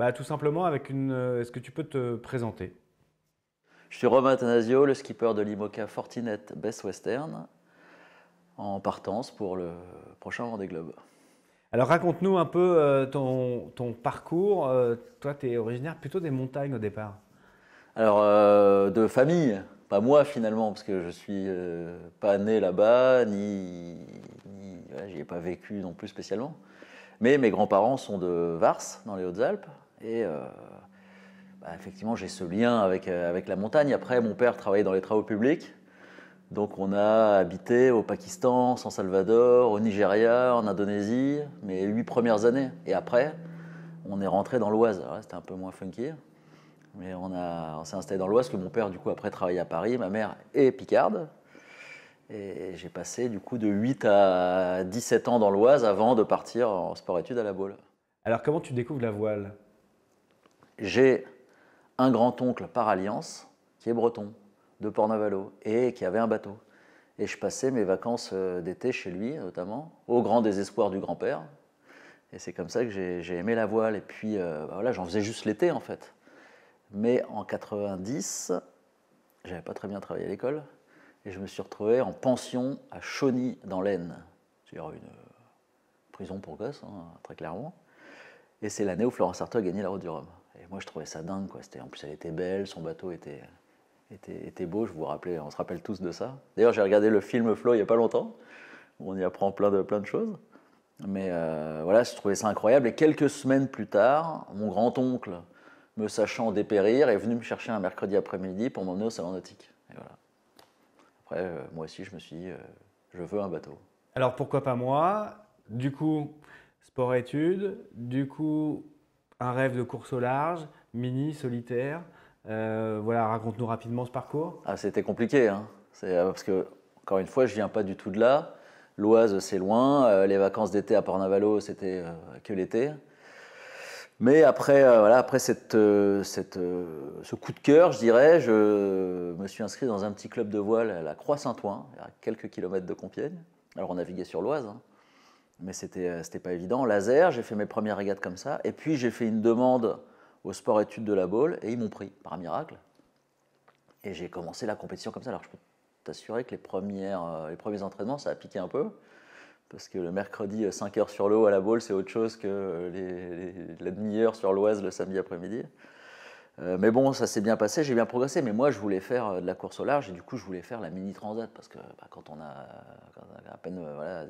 Bah, tout simplement avec une. Euh, est-ce que tu peux te présenter Je suis Romain Tanasio, le skipper de l'IMOCA Fortinet Best Western, en partance pour le prochain Vendée Globe. Alors raconte-nous un peu euh, ton, parcours. Euh, toi, tu es originaire plutôt des montagnes au départ Alors, de famille, pas moi finalement, parce que je suis pas né là-bas, ni, ni j'y ai pas vécu non plus spécialement. Mais mes grands-parents sont de Vars, dans les Hautes-Alpes, et euh, bah, effectivement, j'ai ce lien avec, euh, avec la montagne. Après, mon père travaillait dans les travaux publics. Donc on a habité au Pakistan, San Salvador, au Nigeria, en Indonésie, mes huit premières années. Et après, on est rentré dans l'Oise. C'était un peu moins funky, mais on, s'est installé dans l'Oise, que mon père, du coup, après travaillait à Paris, ma mère est picarde. Et j'ai passé, du coup, de 8 à 17 ans dans l'Oise avant de partir en sport-études à la boule. Alors comment tu découvres la voile j'ai un grand-oncle par alliance qui est breton, de port et qui avait un bateau. Et je passais mes vacances euh, d'été chez lui, notamment, au grand désespoir du grand-père. Et c'est comme ça que j'ai aimé la voile. Et puis, euh, bah voilà, j'en faisais juste l'été, en fait. Mais en 90, j'avais pas très bien travaillé à l'école. Et je me suis retrouvé en pension à Chauny, dans l'Aisne. C'est-à-dire une euh, prison pour gosses, hein, très clairement. Et c'est l'année où Florence Artaud a gagné la Route du Rhum moi je trouvais ça dingue. Quoi. En plus, elle était belle, son bateau était, était, beau. Je vous rappelle, on se rappelle tous de ça. D'ailleurs, j'ai regardé le film Flo il n'y a pas longtemps. on y apprend plein de, plein de choses. Mais euh, voilà, je trouvais ça incroyable. Et quelques semaines plus tard, mon grand-oncle, me sachant dépérir, est venu me chercher un mercredi après-midi pour m'emmener au salon nautique. Après, euh, moi aussi, je me suis dit, euh, je veux un bateau. Alors pourquoi pas moi Du coup, sport-études. Du coup, un rêve de course au large, mini, solitaire. Euh, voilà, raconte-nous rapidement ce parcours. Ah, c'était compliqué, hein. Euh, parce que encore une fois, je viens pas du tout de là. L'Oise, c'est loin. Euh, les vacances d'été à Pornavalo, c'était que l'été. Mais après, voilà, après cette, ce coup de cœur, je dirais, je me suis inscrit dans un petit club de voile à la Croix-Saint-Ouen, à quelques kilomètres de Compiègne. Alors on naviguait sur l'Oise, hein mais euh, c'était pas évident. Laser, j'ai fait mes premières régates comme ça. Et puis j'ai fait une demande au sport études de la Baule et ils m'ont pris par miracle. Et j'ai commencé la compétition comme ça. Alors je peux t'assurer que les, premières, euh, les premiers entraînements, ça a piqué un peu. Parce que le mercredi, 5 euh, heures sur l'eau à la Baule, c'est autre chose que les, la demi-heure sur l'Oise le samedi après-midi. Euh, mais bon, ça s'est bien passé, j'ai bien progressé. Mais moi, je voulais faire euh, de la course au large et du coup, je voulais faire la mini transat parce que bah, quand, on a, à peine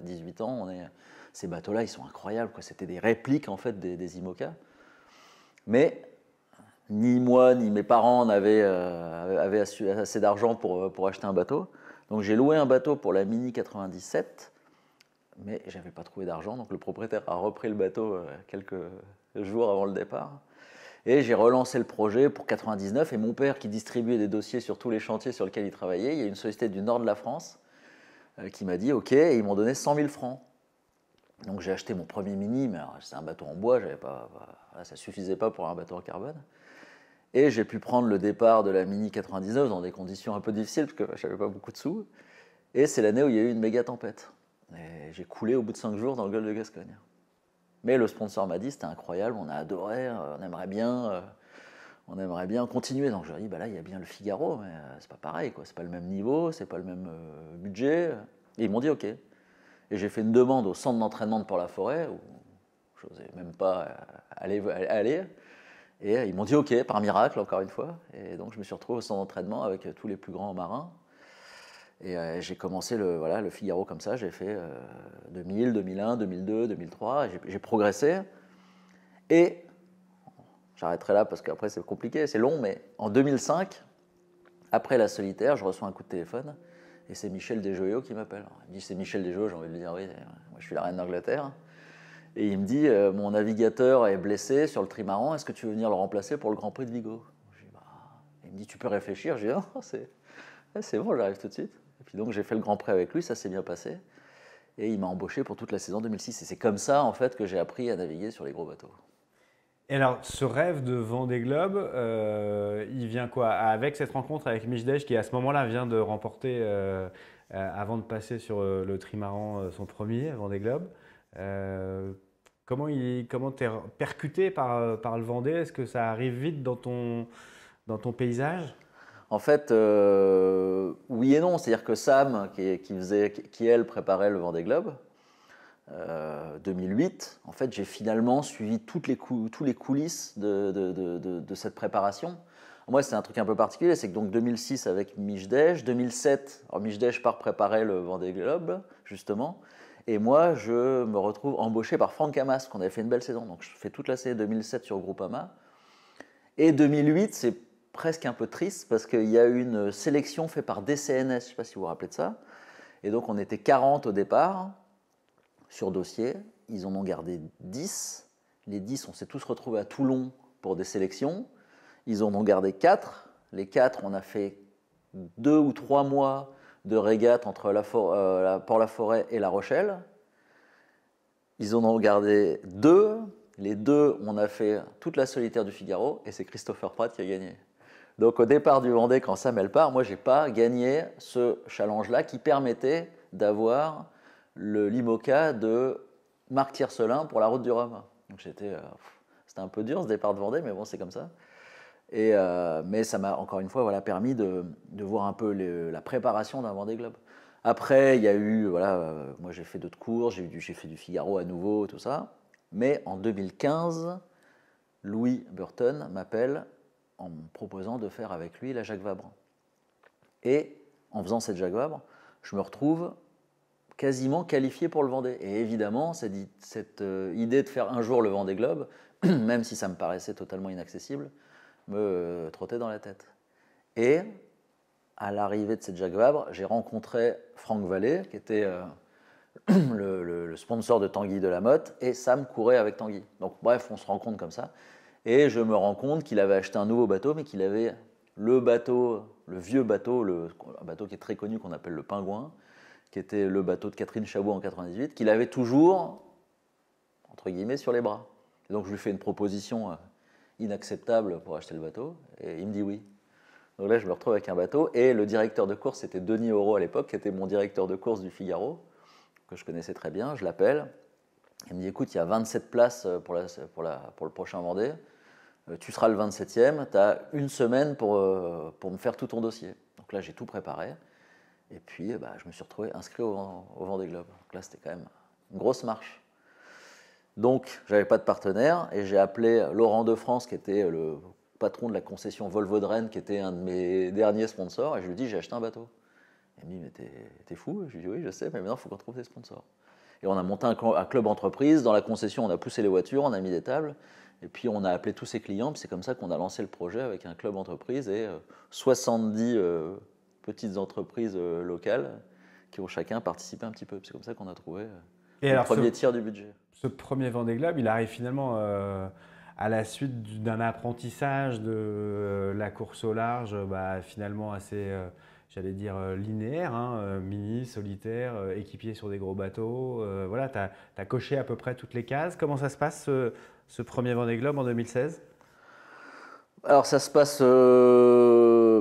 18 euh, ans, ces bateaux-là, ils sont incroyables. C'était des répliques en fait des, des IMOCA. Mais ni moi ni mes parents n'avaient assez d'argent pour, pour acheter un bateau. Donc j'ai loué un bateau pour la Mini 97, mais je n'avais pas trouvé d'argent. Donc le propriétaire a repris le bateau quelques jours avant le départ. Et j'ai relancé le projet pour 99. Et mon père, qui distribuait des dossiers sur tous les chantiers sur lesquels il travaillait, il y a une société du nord de la France euh, qui m'a dit OK, et ils m'ont donné 100 000 francs. Donc j'ai acheté mon premier mini, mais c'est un bateau en bois, j'avais pas, ça suffisait pas pour un bateau en carbone. Et j'ai pu prendre le départ de la Mini 99 dans des conditions un peu difficiles, parce que je n'avais pas beaucoup de sous. Et c'est l'année où il y a eu une méga tempête. Et j'ai coulé au bout de cinq jours dans le golfe de Gascogne. Mais le sponsor m'a dit c'était incroyable, on a adoré, euh, on aimerait bien, euh, on aimerait bien continuer. Donc je lui ai dit bah là il y a bien le Figaro, mais euh, c'est pas pareil quoi, c'est pas le même niveau, c'est pas le même budget. Et ils m'ont dit ok. Et j'ai fait une demande au centre d'entraînement de Port-la-Forêt où je n'osais même pas aller, aller. Et ils m'ont dit ok par miracle encore une fois. Et donc je me suis retrouvé au centre d'entraînement avec tous les plus grands marins et euh, j'ai commencé le, voilà, le Figaro comme ça, j'ai fait 2000, 2001, 2002, 2003, j'ai progressé. Et j'arrêterai là parce qu'après c'est compliqué, c'est long, mais en 2005, après la solitaire, je reçois un coup de téléphone et c'est Michel Desjoyaux qui m'appelle. Il me dit c'est Michel Desjoyaux, j'ai envie de lui dire oui, euh, moi je suis la reine d'Angleterre. Et il me dit euh, mon navigateur est blessé sur le trimaran, est-ce que tu veux venir le remplacer pour le Grand Prix de Vigo bah... Il me dit tu peux réfléchir, je dis c'est bon, j'arrive tout de suite. Et puis donc j'ai fait le Grand Prix avec lui, ça s'est bien passé. Et il m'a embauché pour toute la saison 2006. Et c'est comme ça en fait que j'ai appris à naviguer sur les gros bateaux. Et alors, ce rêve de Vendée Globe, euh, il vient quoi Avec cette rencontre avec Mijdej, qui à ce moment-là vient de remporter, euh, euh, avant de passer sur le trimaran, son premier Vendée Globe. comment il comment es percuté par, par le Vendée Est-ce que ça arrive vite dans ton, dans ton paysage en fait, euh, oui et non. C'est-à-dire que Sam, qui, faisait, qui elle préparait le Vendée Globe, euh, 2008, en fait, j'ai finalement suivi toutes les tous les coulisses de, cette préparation. Moi, c'est un truc un peu particulier, c'est que donc 2006 avec Mijdej, 2007, alors Mijdej part préparer le Vendée Globe, justement, et moi, je me retrouve embauché par Franck Hamas, qu'on avait fait une belle saison, donc je fais toute la saison 2007 sur Groupama, et 2008, c'est presque un peu triste parce qu'il y a eu une sélection faite par DCNS, je ne sais pas si vous vous rappelez de ça. Et donc on était 40 au départ sur dossier, ils en ont gardé 10. Les 10, on s'est tous retrouvés à Toulon pour des sélections. Ils en ont gardé 4. Les 4, on a fait 2 ou 3 mois de régate entre la euh, la la forêt et La Rochelle. Ils en ont gardé 2. Les 2, on a fait toute la solitaire du Figaro et c'est Christopher Pratt qui a gagné. Donc au départ du Vendée, quand Samuel part, moi, je n'ai pas gagné ce challenge-là qui permettait d'avoir le limoca de Marc Tiercelin pour la route du Rhum. Donc j'étais, euh, c'était un peu dur ce départ de Vendée, mais bon, c'est comme ça. Et, euh, mais ça m'a encore une fois voilà, permis de, voir un peu la préparation d'un Vendée Globe. Après, il y a eu, voilà, euh, moi j'ai fait d'autres cours, j'ai, j'ai fait du Figaro à nouveau, tout ça. Mais en 2015, Louis Burton m'appelle en proposant de faire avec lui la Jacques Vabre. Et en faisant cette Jacques je me retrouve quasiment qualifié pour le Vendée. Et évidemment, cette, euh, idée de faire un jour le Vendée Globe, même si ça me paraissait totalement inaccessible, me euh, trottait dans la tête. Et à l'arrivée de cette Jacques j'ai rencontré Franck Vallée, qui était euh, le, sponsor de Tanguy de la Motte, et Sam courait avec Tanguy. Donc bref, on se rencontre comme ça. Et je me rends compte qu'il avait acheté un nouveau bateau, mais qu'il avait le bateau, le vieux bateau, le, un bateau qui est très connu qu'on appelle le Pingouin, qui était le bateau de Catherine Chabot en 98, qu'il avait toujours, entre guillemets, sur les bras. donc je lui fais une proposition euh, inacceptable pour acheter le bateau, et il me dit oui. Donc là, je me retrouve avec un bateau, et le directeur de course, c'était Denis Oro à l'époque, qui était mon directeur de course du Figaro, que je connaissais très bien, je l'appelle, il me dit écoute, il y a 27 places euh, pour, la, pour, la, pour le prochain Vendée. Euh, tu seras le 27e, tu as une semaine pour, euh, pour me faire tout ton dossier. Donc là, j'ai tout préparé. Et puis, bah, je me suis retrouvé inscrit au, Vendée Globe. Donc là, c'était quand même une grosse marche. Donc, j'avais pas de partenaire et j'ai appelé Laurent de France, qui était le patron de la concession Volvo de Rennes, qui était un de mes derniers sponsors, et je lui dis j'ai acheté un bateau. Il me dit mais t'es fou Je lui dit « oui, je sais, mais maintenant il faut qu'on trouve des sponsors. Et on a monté un, club entreprise. Dans la concession, on a poussé les voitures, on a mis des tables. Et puis on a appelé tous ses clients, c'est comme ça qu'on a lancé le projet avec un club entreprise et 70 euh, euh, petites entreprises euh, locales qui ont chacun participé un petit peu. C'est comme ça qu'on a trouvé le premier tiers du budget. Ce premier Vendée Globe, il arrive finalement à la suite d'un apprentissage de la course au large, bah, finalement assez j'allais dire, euh, linéaire, hein, euh, mini, solitaire, euh, équipier sur des gros bateaux. voilà, tu as, coché à peu près toutes les cases. Comment ça se passe ce, premier Vendée Globe en 2016 Alors ça se passe...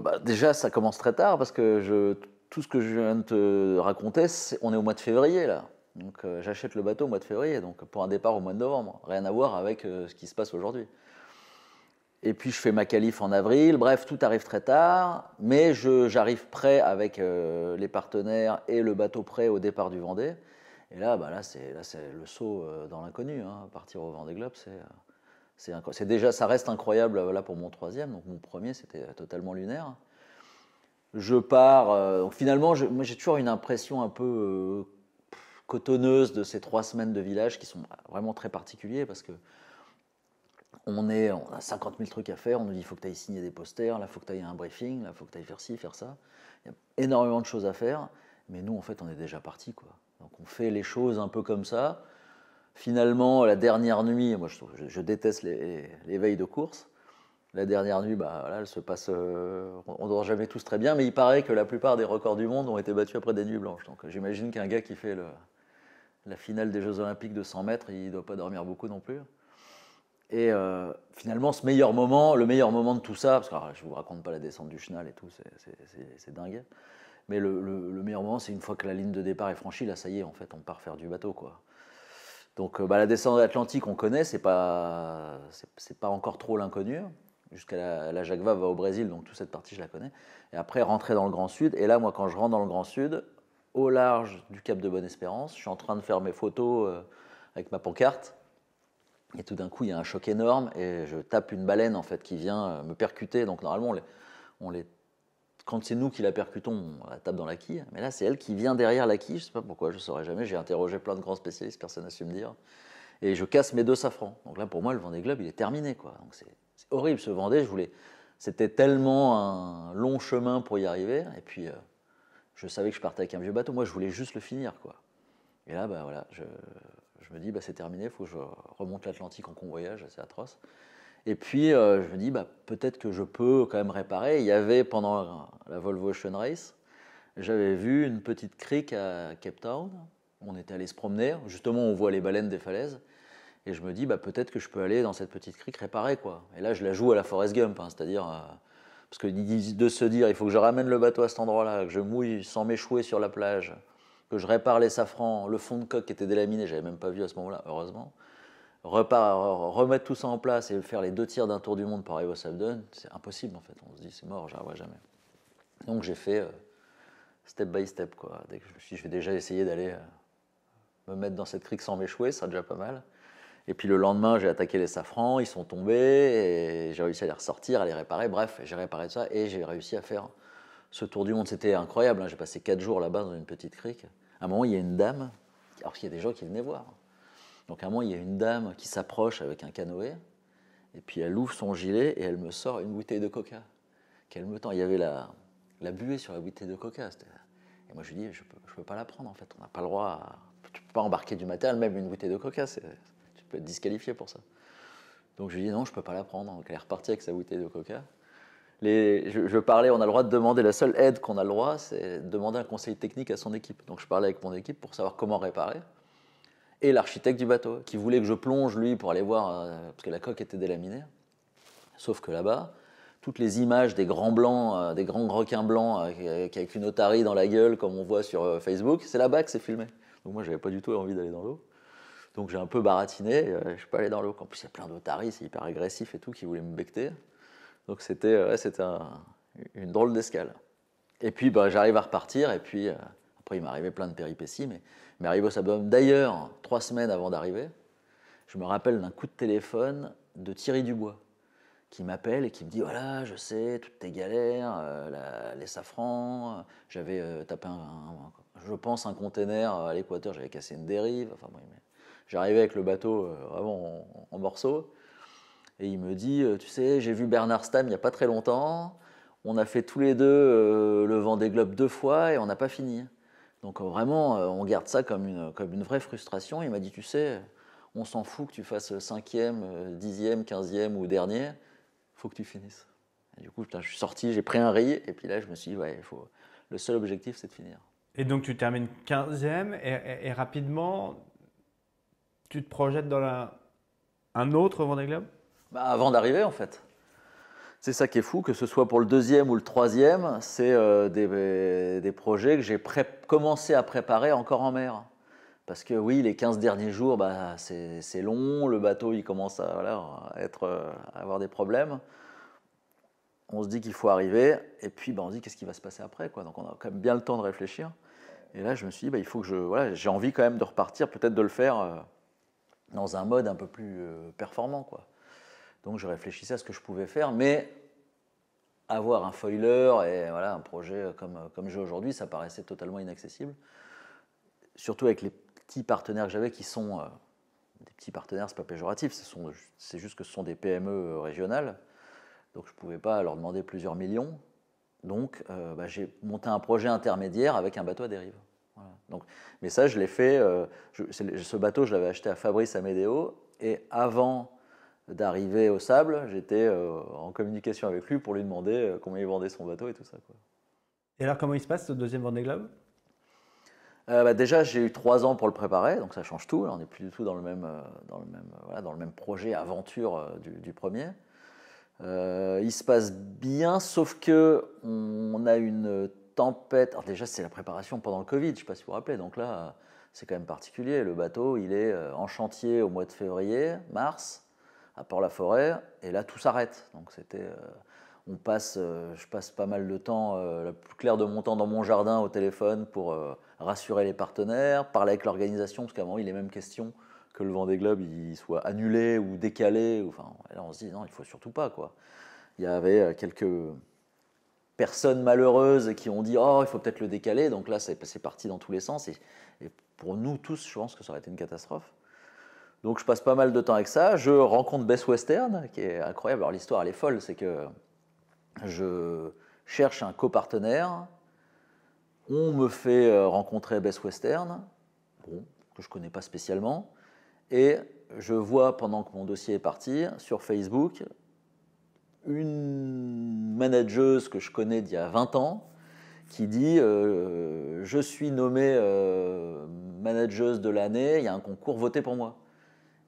Bah, déjà, ça commence très tard parce que je, tout ce que je viens de te raconter, on est au mois de février là. Donc j'achète le bateau au mois de février, donc pour un départ au mois de novembre. Rien à voir avec ce qui se passe aujourd'hui. Et puis je fais ma qualif en avril. Bref, tout arrive très tard, mais j'arrive prêt avec euh, les partenaires et le bateau prêt au départ du Vendée. Et là, bah là c'est le saut euh, dans l'inconnu. Hein. Partir au Vendée Globe, c'est euh, c'est déjà ça reste incroyable là pour mon troisième. Donc mon premier, c'était totalement lunaire. Je pars. donc finalement, j'ai toujours une impression un peu cotonneuse de ces trois semaines de village qui sont vraiment très particuliers parce que on, a 50 000 trucs à faire, on nous dit qu'il faut que tu ailles signer des posters, là, faut que tu ailles un briefing, là, faut que tu ailles faire ci, faire ça. Il y a énormément de choses à faire, mais nous, en fait, on est déjà parti. Donc on fait les choses un peu comme ça. Finalement, la dernière nuit, moi je, déteste les, veilles de course. La dernière nuit, bah, se passe, euh, on ne dort jamais tous très bien, mais il paraît que la plupart des records du monde ont été battus après des nuits blanches. Donc j'imagine qu'un gars qui fait la finale des Jeux Olympiques de 100 mètres, il ne doit pas dormir beaucoup non plus. Et euh, finalement, ce meilleur moment, le meilleur moment de tout ça, parce que je je vous raconte pas la descente du chenal et tout, c'est dingue. Mais le, meilleur moment, c'est une fois que la ligne de départ est franchie, là, ça y est, en fait, on part faire du bateau, quoi. Donc, euh, bah, la descente de l'Atlantique, on connaît, c'est pas, pas encore trop l'inconnu. Jusqu'à la, Jacques va au Brésil, donc toute cette partie, je la connais. Et après, rentrer dans le Grand Sud. Et là, moi, quand je rentre dans le Grand Sud, au large du Cap de Bonne-Espérance, je suis en train de faire mes photos euh, avec ma pancarte et tout d'un coup, il y a un choc énorme et je tape une baleine en fait qui vient euh, me percuter. Donc normalement, les, quand c'est nous qui la percutons, on la tape dans la quille. Mais là, c'est elle qui vient derrière la quille. Je ne sais pas pourquoi, je ne saurais jamais. J'ai interrogé plein de grands spécialistes, personne n'a su me dire. Et je casse mes deux safrans. Donc là, pour moi, le Vendée Globe, il est terminé. Quoi. Donc c'est horrible ce Vendée. Je voulais, c'était tellement un long chemin pour y arriver. Et puis, euh, je savais que je partais avec un vieux bateau. Moi, je voulais juste le finir, quoi. Et là, bah voilà, je, je me dis, bah, c'est terminé, il faut que je remonte l'Atlantique en convoyage, c'est atroce. Et puis, euh, je me dis, bah, peut-être que je peux quand même réparer. Il y avait, pendant la Volvo Ocean Race, j'avais vu une petite crique à Cape Town. On était allé se promener. Justement, on voit les baleines des falaises. Et je me dis, bah, peut-être que je peux aller dans cette petite crique réparer. Quoi. Et là, je la joue à la Forest Gump. Hein, c'est-à-dire, euh, parce que de se dire, il faut que je ramène le bateau à cet endroit-là, que je mouille sans m'échouer sur la plage, que je répare les safrans, le fond de coque était délaminé, j'avais même pas vu à ce moment-là, heureusement. remettre tout ça en place et faire les deux tiers d'un tour du monde pour arriver au Sabdon, c'est impossible en fait. On se dit c'est mort, j'arriverai jamais. Donc j'ai fait euh, step by step quoi. Dès que je je vais déjà essayer d'aller euh, me mettre dans cette crique sans m'échouer, ça déjà pas mal. Et puis le lendemain, j'ai attaqué les safrans, ils sont tombés et j'ai réussi à les ressortir, à les réparer. Bref, j'ai réparé ça et j'ai réussi à faire ce tour du monde. C'était incroyable. Hein. J'ai passé quatre jours là-bas dans une petite crique. À un moment, il y a une dame. Alors qu'il y a des gens qui venaient voir. Donc à un moment, il y a une dame qui s'approche avec un canoë. Et puis elle ouvre son gilet et elle me sort une bouteille de coca. Quel me Il y avait la, la buée sur la bouteille de coca. Et moi, je lui dis, je ne peux, pas la prendre en fait. On n'a pas le droit. Tu ne peux pas embarquer du matériel, même une bouteille de coca. Tu peux être disqualifié pour ça. Donc je lui dis, non, je ne peux pas la prendre. Donc elle est repartie avec sa bouteille de coca je, parlais, on a le droit de demander, la seule aide qu'on a le droit, c'est demander un conseil technique à son équipe. Donc je parlais avec mon équipe pour savoir comment réparer. Et l'architecte du bateau, qui voulait que je plonge, lui, pour aller voir, euh, parce que la coque était délaminée. Sauf que là-bas, toutes les images des grands blancs, euh, des grands requins blancs euh, avec une otarie dans la gueule, comme on voit sur Facebook, c'est là-bas que c'est filmé. Donc moi, j'avais pas du tout envie d'aller dans l'eau. Donc j'ai un peu baratiné, je suis pas allé dans l'eau. En plus, il y a plein d'otaries, c'est hyper agressif et tout, qui voulaient me becter. Donc c'était euh, une drôle d'escale. Et puis bah, j'arrive à repartir, et puis euh, après il m'arrivait plein de péripéties, mais, mais arrivé au Sabum, d'ailleurs, trois semaines avant d'arriver, je me rappelle d'un coup de téléphone de Thierry Dubois, qui m'appelle et qui me dit Voilà, je sais, toutes tes galères, euh, les safrans, j'avais tapé, je pense, un container à l'équateur, j'avais cassé une dérive. Enfin, bon, J'arrivais avec le bateau vraiment en morceaux. Et il me dit, euh, tu sais, j'ai vu Bernard Stam il n'y a pas très longtemps. On a fait tous les deux euh, le vent des globes deux fois et on n'a pas fini. Donc euh, vraiment, on garde ça comme une, comme une vraie frustration. Il m'a dit, tu sais, on s'en fout que tu fasses cinquième, dixième, quinzième ou dernier. Faut que tu finisses. du coup, je suis sorti, j'ai pris un riz et puis là, je me suis dit, ouais, faut... le seul objectif, c'est de finir. Et donc, tu termines quinzième et, et, rapidement, tu te projettes dans la... un autre Vendée Globe bah, avant d'arriver, en fait. C'est ça qui est fou, que ce soit pour le deuxième ou le troisième, c'est euh, des, projets que j'ai commencé à préparer encore en mer. Parce que oui, les 15 derniers jours, bah, c'est long, le bateau il commence à, être, euh, avoir des problèmes. On se dit qu'il faut arriver, et puis bah, on se dit qu'est-ce qui va se passer après. Donc on a quand même bien le temps de réfléchir. Et là, je me suis dit, bah, il faut que j'ai envie quand même de repartir, peut-être de le faire euh, dans un mode un peu plus performant. Quoi. Donc je réfléchissais à ce que je pouvais faire, mais avoir un foiler et voilà, un projet comme, comme j'ai aujourd'hui, ça paraissait totalement inaccessible. Surtout avec les petits partenaires que j'avais qui sont euh, des petits partenaires, c'est pas péjoratif, c'est juste que ce sont des PME régionales, donc je ne pouvais pas leur demander plusieurs millions. Donc euh, bah, j'ai monté un projet intermédiaire avec un bateau à dérive. Donc, mais ça, je l'ai fait. Euh, ce bateau, je l'avais acheté à Fabrice Amédéo. Et avant d'arriver au sable, j'étais euh, en communication avec lui pour lui demander euh, comment il vendait son bateau et tout ça. Et alors, comment il se passe ce deuxième Vendée Globe euh, bah, Déjà, j'ai eu trois ans pour le préparer, donc ça change tout. on n'est plus du tout dans le même, dans le même, dans le même projet aventure du, premier. il se passe bien, sauf que on a une tempête. déjà, c'est la préparation pendant le Covid, je ne sais pas si vous vous rappelez. Donc là, c'est quand même particulier. Le bateau, il est en chantier au mois de février, mars à Port-la-Forêt, et là tout s'arrête. Donc c'était, euh, on passe, euh, je passe pas mal de temps, euh, la plus claire de mon temps dans mon jardin au téléphone pour rassurer les partenaires, parler avec l'organisation, parce qu'avant il est même question que le Vendée Globe il soit annulé ou décalé. Ou, enfin, là on se dit non, il faut surtout pas quoi. Il y avait quelques personnes malheureuses qui ont dit oh il faut peut-être le décaler. Donc là c'est parti dans tous les sens et pour nous tous je pense que ça aurait été une catastrophe. Donc je passe pas mal de temps avec ça. Je rencontre Bess Western, qui est incroyable. Alors l'histoire, elle est folle, c'est que je cherche un copartenaire. On me fait euh, rencontrer Bess Western, que je connais pas spécialement. Et je vois, pendant que mon dossier est parti, sur Facebook, une manageuse que je connais d'il y a 20 ans qui dit euh, Je suis nommée euh, manageuse de l'année, il y a un concours, voté pour moi.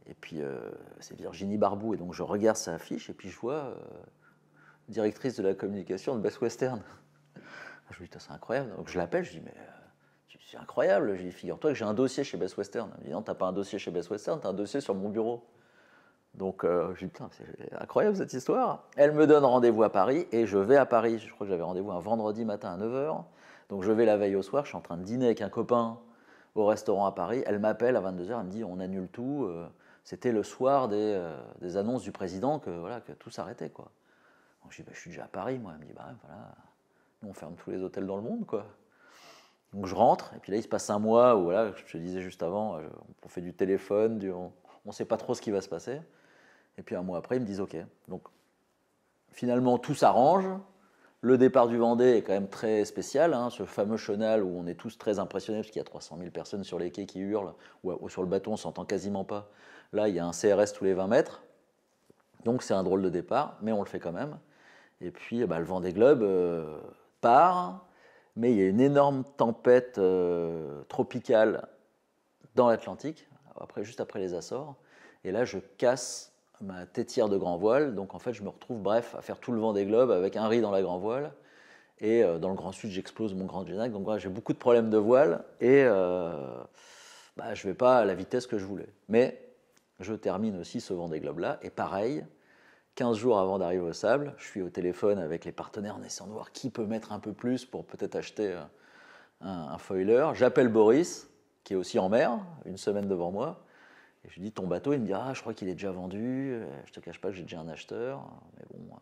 Et puis, euh, c'est Virginie Barbou. Et donc, je regarde sa fiche et puis je vois euh, directrice de la communication de Best Western. je me dis, c'est incroyable. Donc, je l'appelle, je dis, mais euh, c'est incroyable. Je lui dis, figure-toi que j'ai un dossier chez Best Western. Elle me dit, non, t'as pas un dossier chez Best Western, t'as un dossier sur mon bureau. Donc, je lui dis, putain, c'est incroyable cette histoire. Elle me donne rendez-vous à Paris et je vais à Paris. Je crois que j'avais rendez-vous un vendredi matin à 9h. Donc, je vais la veille au soir, je suis en train de dîner avec un copain au restaurant à Paris. Elle m'appelle à 22h, elle me dit, on annule tout c'était le soir euh, des, annonces du président que, que tout s'arrêtait. Quoi. je bah, je suis déjà à Paris, moi. Elle me dit, bah, voilà, on ferme tous les hôtels dans le monde. quoi. Donc je rentre, et puis là il se passe un mois où, voilà, je te disais juste avant, euh, on fait du téléphone, on ne sait pas trop ce qui va se passer. Et puis un mois après, ils me disent, OK. Donc finalement, tout s'arrange. Le départ du Vendée est quand même très spécial, hein, ce fameux chenal où on est tous très impressionnés parce qu'il y a 300 000 personnes sur les quais qui hurlent, ou sur le bateau on s'entend quasiment pas. Là, il y a un CRS tous les 20 mètres. Donc c'est un drôle de départ, mais on le fait quand même. Et puis eh ben, le vent des globes euh, part, mais il y a une énorme tempête euh, tropicale dans l'Atlantique, après, juste après les Açores. Et là, je casse ma tétière de grand voile. Donc en fait, je me retrouve, bref, à faire tout le vent des globes avec un riz dans la grand voile. Et euh, dans le Grand Sud, j'explose mon grand génac. Donc voilà, j'ai beaucoup de problèmes de voile et bah, je ne vais pas à la vitesse que je voulais. Mais je termine aussi ce des globes là Et pareil, 15 jours avant d'arriver au sable, je suis au téléphone avec les partenaires en essayant de voir qui peut mettre un peu plus pour peut-être acheter euh, un, foiler. J'appelle Boris, qui est aussi en mer, une semaine devant moi. Et je lui dis, ton bateau, il me dit, ah, je crois qu'il est déjà vendu, euh, je te cache pas que j'ai déjà un acheteur, mais bon, euh,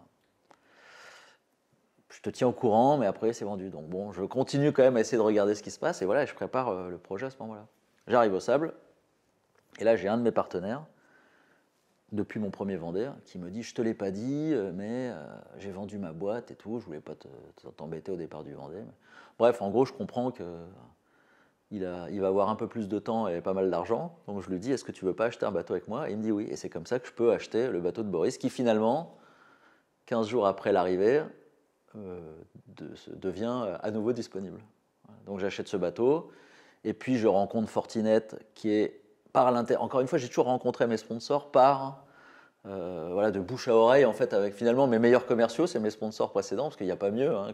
je te tiens au courant, mais après, c'est vendu. Donc bon, je continue quand même à essayer de regarder ce qui se passe, et voilà, je prépare le projet à ce moment-là. J'arrive au sable, et là, j'ai un de mes partenaires, depuis mon premier vendeur, qui me dit Je te l'ai pas dit, euh, mais euh, j'ai vendu ma boîte et tout, je voulais pas t'embêter au départ du Vendée. Bref, en gros, je comprends que. Il, a, il, va avoir un peu plus de temps et pas mal d'argent. Donc je lui dis, est-ce que tu veux pas acheter un bateau avec moi Et il me dit oui. Et c'est comme ça que je peux acheter le bateau de Boris, qui finalement, 15 jours après l'arrivée, euh, de, devient à nouveau disponible. Donc j'achète ce bateau. Et puis je rencontre Fortinet, qui est encore une fois, j'ai toujours rencontré mes sponsors par euh, voilà, de bouche à oreille, en fait, avec finalement mes meilleurs commerciaux, c'est mes sponsors précédents, parce qu'il n'y a pas mieux hein,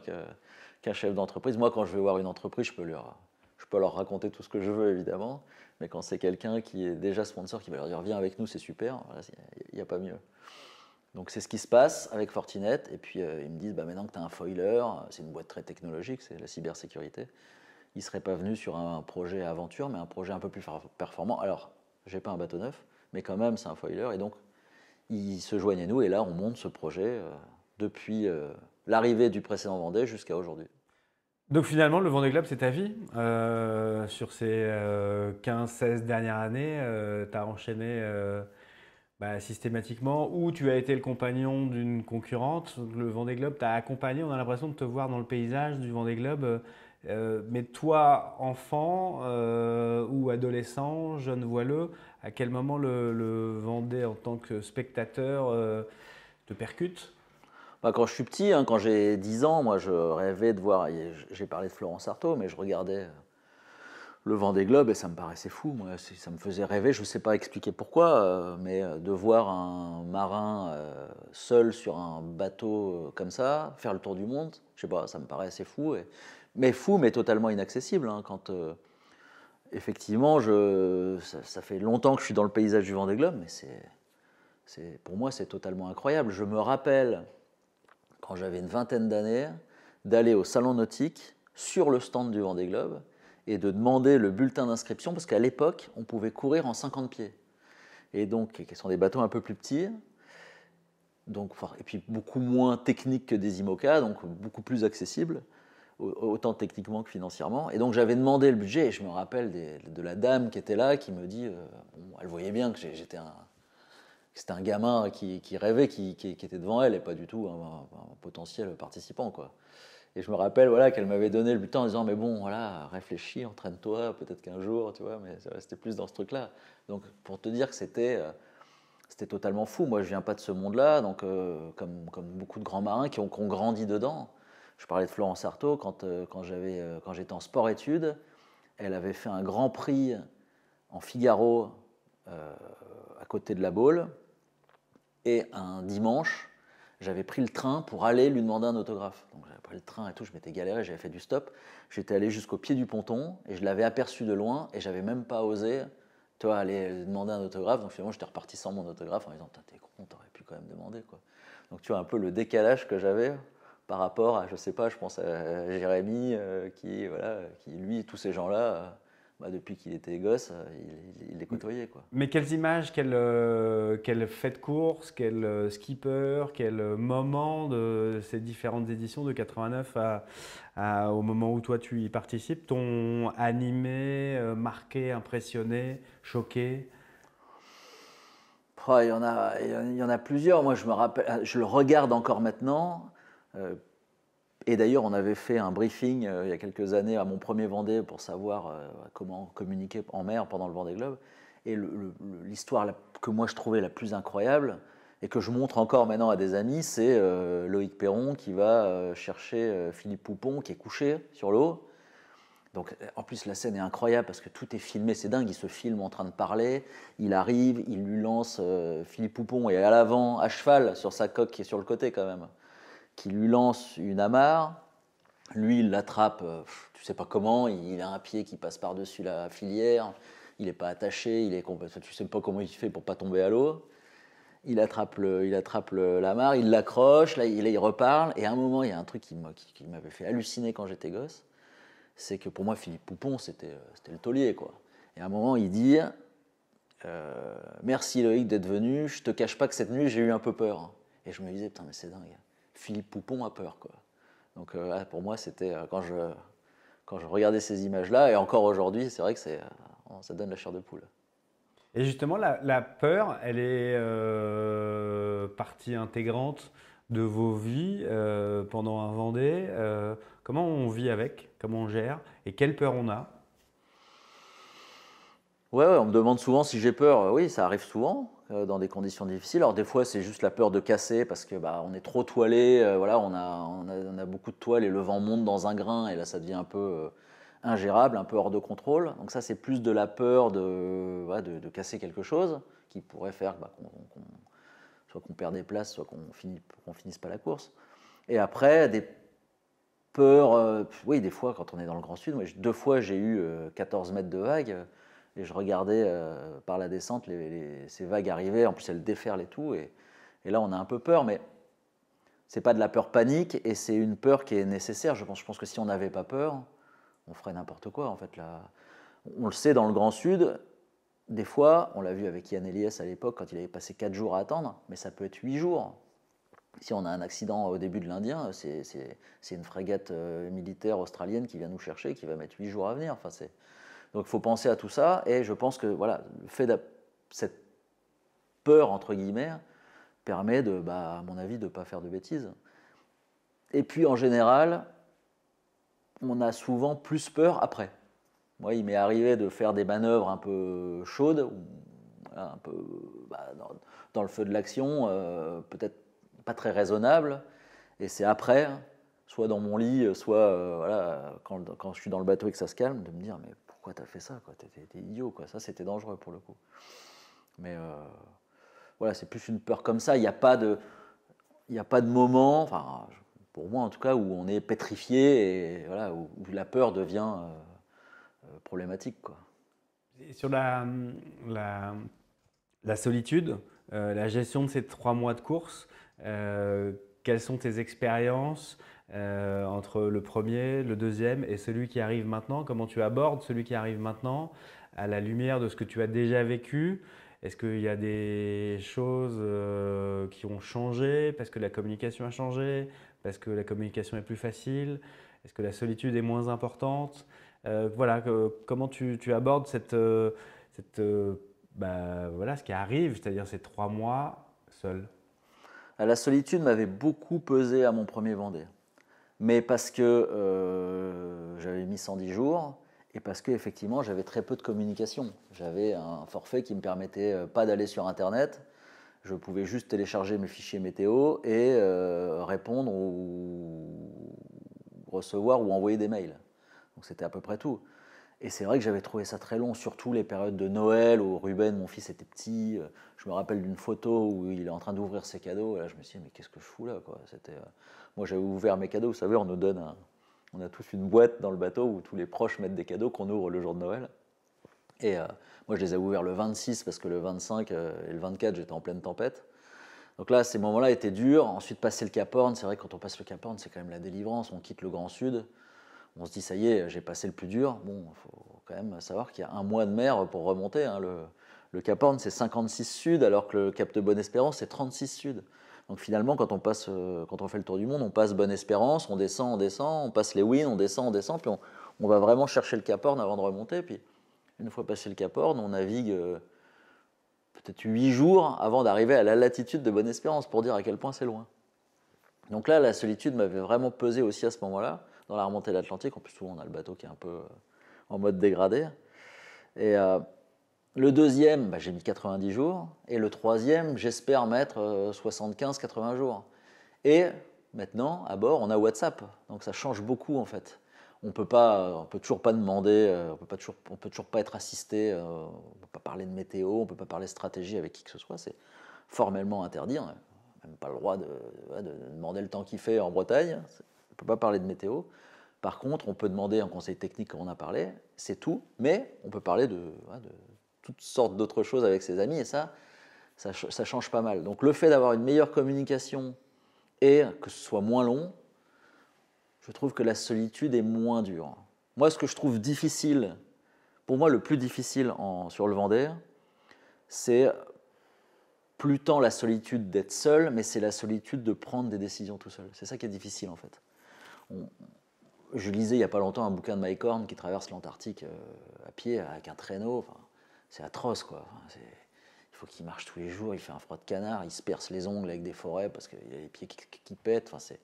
qu'un chef d'entreprise. Moi, quand je vais voir une entreprise, je peux, leur, je peux leur raconter tout ce que je veux, évidemment, mais quand c'est quelqu'un qui est déjà sponsor, qui va leur dire viens avec nous, c'est super, il n'y a pas mieux. Donc c'est ce qui se passe avec Fortinet, et puis euh, ils me disent bah, maintenant que tu as un foiler, c'est une boîte très technologique, c'est la cybersécurité il ne serait pas venu sur un projet aventure, mais un projet un peu plus performant. Alors, j'ai pas un bateau neuf, mais quand même, c'est un foiler. Et donc, il se joignait à nous. Et là, on monte ce projet euh, depuis euh, l'arrivée du précédent Vendée jusqu'à aujourd'hui. Donc finalement, le Vendée Globe, c'est ta vie. Euh, sur ces 15-16 dernières années, tu as enchaîné bah, systématiquement ou tu as été le compagnon d'une concurrente. Le Vendée Globe t'a accompagné. On a l'impression de te voir dans le paysage du Vendée Globe euh, mais toi, enfant euh, ou adolescent, jeune voileux, à quel moment le, Vendée en tant que spectateur euh, te percute bah, Quand je suis petit, hein, quand j'ai 10 ans, moi je rêvais de voir, j'ai parlé de Florence Artaud, mais je regardais le Vendée Globe et ça me paraissait fou, moi, ça me faisait rêver, je ne sais pas expliquer pourquoi, mais de voir un marin seul sur un bateau comme ça, faire le tour du monde, je sais pas, ça me paraissait fou. Et mais fou, mais totalement inaccessible. Hein, quand euh, effectivement, ça, fait longtemps que je suis dans le paysage du Vendée Globe, mais c'est, pour moi, c'est totalement incroyable. Je me rappelle quand j'avais une vingtaine d'années d'aller au salon nautique sur le stand du Vendée Globe et de demander le bulletin d'inscription parce qu'à l'époque, on pouvait courir en 50 pieds. Et donc, qui sont des bateaux un peu plus petits. Donc, et puis beaucoup moins techniques que des IMOCA, donc beaucoup plus accessibles autant techniquement que financièrement. Et donc j'avais demandé le budget, et je me rappelle de la dame qui était là, qui me dit, euh, elle voyait bien que j'étais un, c'était un gamin qui, rêvait, qui, était devant elle, et pas du tout un, potentiel participant, quoi. Et je me rappelle voilà, qu'elle m'avait donné le butin en disant Mais bon, voilà, réfléchis, entraîne-toi, peut-être qu'un jour, tu vois, mais c'était plus dans ce truc-là. Donc, pour te dire que c'était euh, c'était totalement fou. Moi, je viens pas de ce monde-là, donc, euh, comme, comme beaucoup de grands marins qui ont, qui ont grandi dedans, je parlais de Florence Artaud quand, euh, euh, quand j'étais en sport-études. Elle avait fait un grand prix en Figaro euh, à côté de la Baule. Et un dimanche, j'avais pris le train pour aller lui demander un autographe. Donc j'avais pris le train et tout, je m'étais galéré, j'avais fait du stop. J'étais allé jusqu'au pied du ponton et je l'avais aperçu de loin et j'avais même pas osé toi, aller lui demander un autographe. Donc finalement, j'étais reparti sans mon autographe en disant T'es con, t'aurais pu quand même demander. quoi. Donc tu vois un peu le décalage que j'avais par rapport à, je sais pas, je pense à Jérémy, euh, qui, voilà, qui lui, tous ces gens-là, euh, bah, depuis qu'il était gosse, euh, il, les côtoyait. Quoi. Mais quelles images, quelles euh, quelle course, quel skipper, quel moment de ces différentes éditions de 89 à, au moment où toi tu y participes t'ont animé, marqué, impressionné, choqué oh, il, y en a, il y en a plusieurs. Moi, je me rappelle, je le regarde encore maintenant. Euh, et d'ailleurs, on avait fait un briefing euh, il y a quelques années à mon premier Vendée pour savoir euh, comment communiquer en mer pendant le Vendée Globe. Et l'histoire que moi je trouvais la plus incroyable, et que je montre encore maintenant à des amis, c'est Loïc Perron qui va chercher Philippe Poupon qui est couché sur l'eau. Donc en plus la scène est incroyable parce que tout est filmé, c'est dingue, il se filme en train de parler, il arrive, il lui lance Philippe Poupon et à l'avant, à cheval sur sa coque qui est sur le côté quand même qui lui lance une amarre. Lui, il l'attrape, euh, tu sais pas comment, il a un pied qui passe par-dessus la filière, il n'est pas attaché, il est tu sais pas comment il fait pour pas tomber à l'eau. Il attrape, le, il attrape l'amarre, il l'accroche, là, il, il reparle. Et à un moment, il y a un truc qui, m'avait fait halluciner quand j'étais gosse, c'est que pour moi, Philippe Poupon, c'était, euh, c'était le taulier. Quoi. Et à un moment, il dit euh, Merci Loïc d'être venu, je te cache pas que cette nuit, j'ai eu un peu peur. Hein. Et je me disais Putain, mais c'est dingue. Hein. Philippe Poupon a peur. Quoi. Donc euh, ah, pour moi, c'était euh, quand, je, quand je regardais ces images-là, et encore aujourd'hui, c'est vrai que c'est, euh, ça donne la chair de poule. Et justement, la, la peur, elle est partie intégrante de vos vies pendant un Vendée. comment on vit avec Comment on gère Et quelle peur on a Ouais, on me demande souvent si j'ai peur. Oui, ça arrive souvent euh, dans des conditions difficiles. Alors des fois, c'est juste la peur de casser parce que bah, on est trop toilé. Euh, voilà, on a, on, a, beaucoup de toile et le vent monte dans un grain et là, ça devient un peu euh, ingérable, un peu hors de contrôle. Donc ça, c'est plus de la peur de, de, casser quelque chose qui pourrait faire bah, qu'on, soit qu'on perd des places, soit qu'on finisse, qu'on finisse pas la course. Et après, des peurs. oui, des fois, quand on est dans le Grand Sud, deux fois, j'ai eu 14 mètres de vague et je regardais euh, par la descente les, ces vagues arriver. En plus, elles déferlent et tout. Et, là, on a un peu peur, mais c'est pas de la peur panique et c'est une peur qui est nécessaire. Je pense, je pense que si on n'avait pas peur, on ferait n'importe quoi. En fait, là, on le sait dans le Grand Sud. Des fois, on l'a vu avec Ian Elias à l'époque quand il avait passé 4 jours à attendre, mais ça peut être 8 jours. Si on a un accident au début de l'Indien, c'est une frégate euh, militaire australienne qui vient nous chercher, qui va mettre 8 jours à venir. Enfin, c'est donc il faut penser à tout ça, et je pense que voilà, le fait de cette peur, entre guillemets, permet, de, bah, à mon avis, de ne pas faire de bêtises. Et puis en général, on a souvent plus peur après. Moi, il m'est arrivé de faire des manœuvres un peu chaudes, un peu bah, dans, le feu de l'action, euh, peut-être pas très raisonnable, et c'est après, soit dans mon lit, soit euh, voilà, quand, quand je suis dans le bateau et que ça se calme, de me dire mais pourquoi t'as fait ça quoi étais idiot quoi. Ça c'était dangereux pour le coup. Mais euh, voilà, c'est plus une peur comme ça. Il n'y a pas de, il a pas de moment, enfin pour moi en tout cas, où on est pétrifié et voilà où, la peur devient euh, euh, problématique quoi. sur la, la, solitude, la gestion de ces trois mois de course, quelles sont tes expériences euh, entre le premier, le deuxième et celui qui arrive maintenant Comment tu abordes celui qui arrive maintenant à la lumière de ce que tu as déjà vécu Est-ce qu'il y a des choses euh, qui ont changé parce que la communication a changé Parce que la communication est plus facile Est-ce que la solitude est moins importante euh, Voilà, comment tu, abordes cette, cette bah, voilà, ce qui arrive, c'est-à-dire ces trois mois seul La solitude m'avait beaucoup pesé à mon premier Vendée mais parce que euh, j'avais mis 110 jours et parce que effectivement j'avais très peu de communication. J'avais un forfait qui ne me permettait euh, pas d'aller sur internet. Je pouvais juste télécharger mes fichiers météo et euh, répondre ou recevoir ou envoyer des mails. Donc c'était à peu près tout. Et c'est vrai que j'avais trouvé ça très long, surtout les périodes de Noël où Ruben, mon fils, était petit. Je me rappelle d'une photo où il est en train d'ouvrir ses cadeaux. Et là, je me suis dit, mais qu'est-ce que je fous là quoi C'était moi, j'avais ouvert mes cadeaux. Vous savez, on nous donne on a tous une boîte dans le bateau où tous les proches mettent des cadeaux qu'on ouvre le jour de Noël. Et euh, moi, je les ai ouverts le 26 parce que le 25 euh, et le 24, j'étais en pleine tempête. Donc là, ces moments-là étaient durs. Ensuite, passer le Cap Horn, c'est vrai, quand on passe le Cap Horn, c'est quand même la délivrance. On quitte le Grand Sud. On se dit, ça y est, j'ai passé le plus dur. Bon, il faut quand même savoir qu'il y a un mois de mer pour remonter. Hein. Le, le Cap Horn, c'est 56 sud, alors que le Cap de Bonne-Espérance, c'est 36 sud. Donc finalement, quand on, passe, euh, quand on fait le tour du monde, on passe Bonne Espérance, on descend, on descend, on passe les Wynn, on descend, on descend, puis on, va vraiment chercher le Cap Horn avant de remonter. Puis une fois passé le Cap Horn, on navigue euh, peut-être huit jours avant d'arriver à la latitude de Bonne Espérance pour dire à quel point c'est loin. Donc là, la solitude m'avait vraiment pesé aussi à ce moment-là, dans la remontée de l'Atlantique. En plus, souvent, on a le bateau qui est un peu euh, en mode dégradé. Et. Le deuxième, bah, j'ai mis 90 jours. Et le troisième, j'espère mettre 75-80 euh, jours. Et maintenant, à bord, on a WhatsApp. Donc ça change beaucoup en fait. On peut pas, euh, peut toujours pas demander, euh, on peut toujours, peut toujours pas être assisté, on ne peut pas parler de météo, on ne peut pas parler stratégie avec qui que ce soit. C'est formellement interdit. On n'a même pas le droit de, demander le temps qu'il fait en Bretagne. On ne peut pas parler de météo. Par contre, on peut demander un conseil technique comme on a parlé, c'est tout, mais on peut parler de toutes sortes d'autres choses avec ses amis, et ça, ça, change pas mal. Donc le fait d'avoir une meilleure communication et que ce soit moins long, je trouve que la solitude est moins dure. Moi, ce que je trouve difficile, pour moi le plus difficile en, sur le Vendée, c'est plus tant la solitude d'être seul, mais c'est la solitude de prendre des décisions tout seul. C'est ça qui est difficile en fait. je lisais il n'y a pas longtemps un bouquin de Mike Horn qui traverse l'Antarctique euh, à pied avec un traîneau. Enfin, c'est atroce quoi. il faut qu'il marche tous les jours, il fait un froid de canard, il se perce les ongles avec des forêts parce qu'il a les pieds qui, pètent. Enfin, c'est...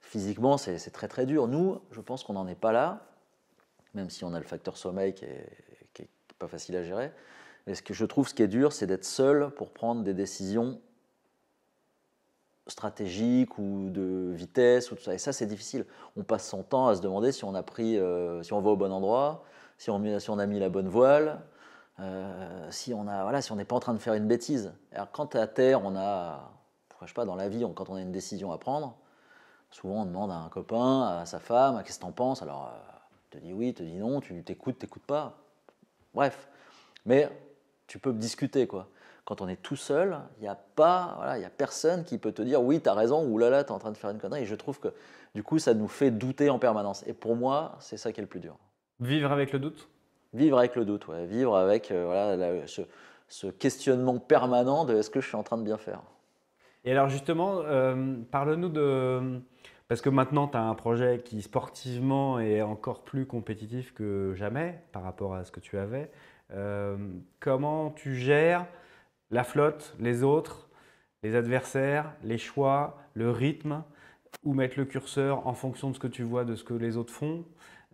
Physiquement, c'est, très très dur. Nous, je pense qu'on n'en est pas là, même si on a le facteur sommeil qui est, pas facile à gérer. Mais ce que je trouve ce qui est dur, c'est d'être seul pour prendre des décisions stratégiques ou de vitesse ou tout ça. Et ça, c'est difficile. On passe son temps à se demander si on a pris, euh, si on va au bon endroit, si on, si on a mis la bonne voile, euh, si on a, voilà, si n'est pas en train de faire une bêtise. Alors quand à terre, on a, je pas, dans la vie, quand on a une décision à prendre, souvent on demande à un copain, à sa femme, qu'est-ce que en penses Alors, euh, te dis oui, te dis non, tu t'écoutes, t'écoutes pas. Bref, mais tu peux discuter quoi. Quand on est tout seul, il n'y a pas, voilà, il a personne qui peut te dire oui, tu as raison ou là là, es en train de faire une connerie. Et je trouve que du coup, ça nous fait douter en permanence. Et pour moi, c'est ça qui est le plus dur. Vivre avec le doute Vivre avec le doute, vivre avec euh, ce, questionnement permanent de est-ce que je suis en train de bien faire. Et alors justement, euh, parle-nous de... Parce que maintenant, tu as un projet qui sportivement est encore plus compétitif que jamais par rapport à ce que tu avais. Euh, comment tu gères la flotte, les autres, les adversaires, les choix, le rythme, où mettre le curseur en fonction de ce que tu vois, de ce que les autres font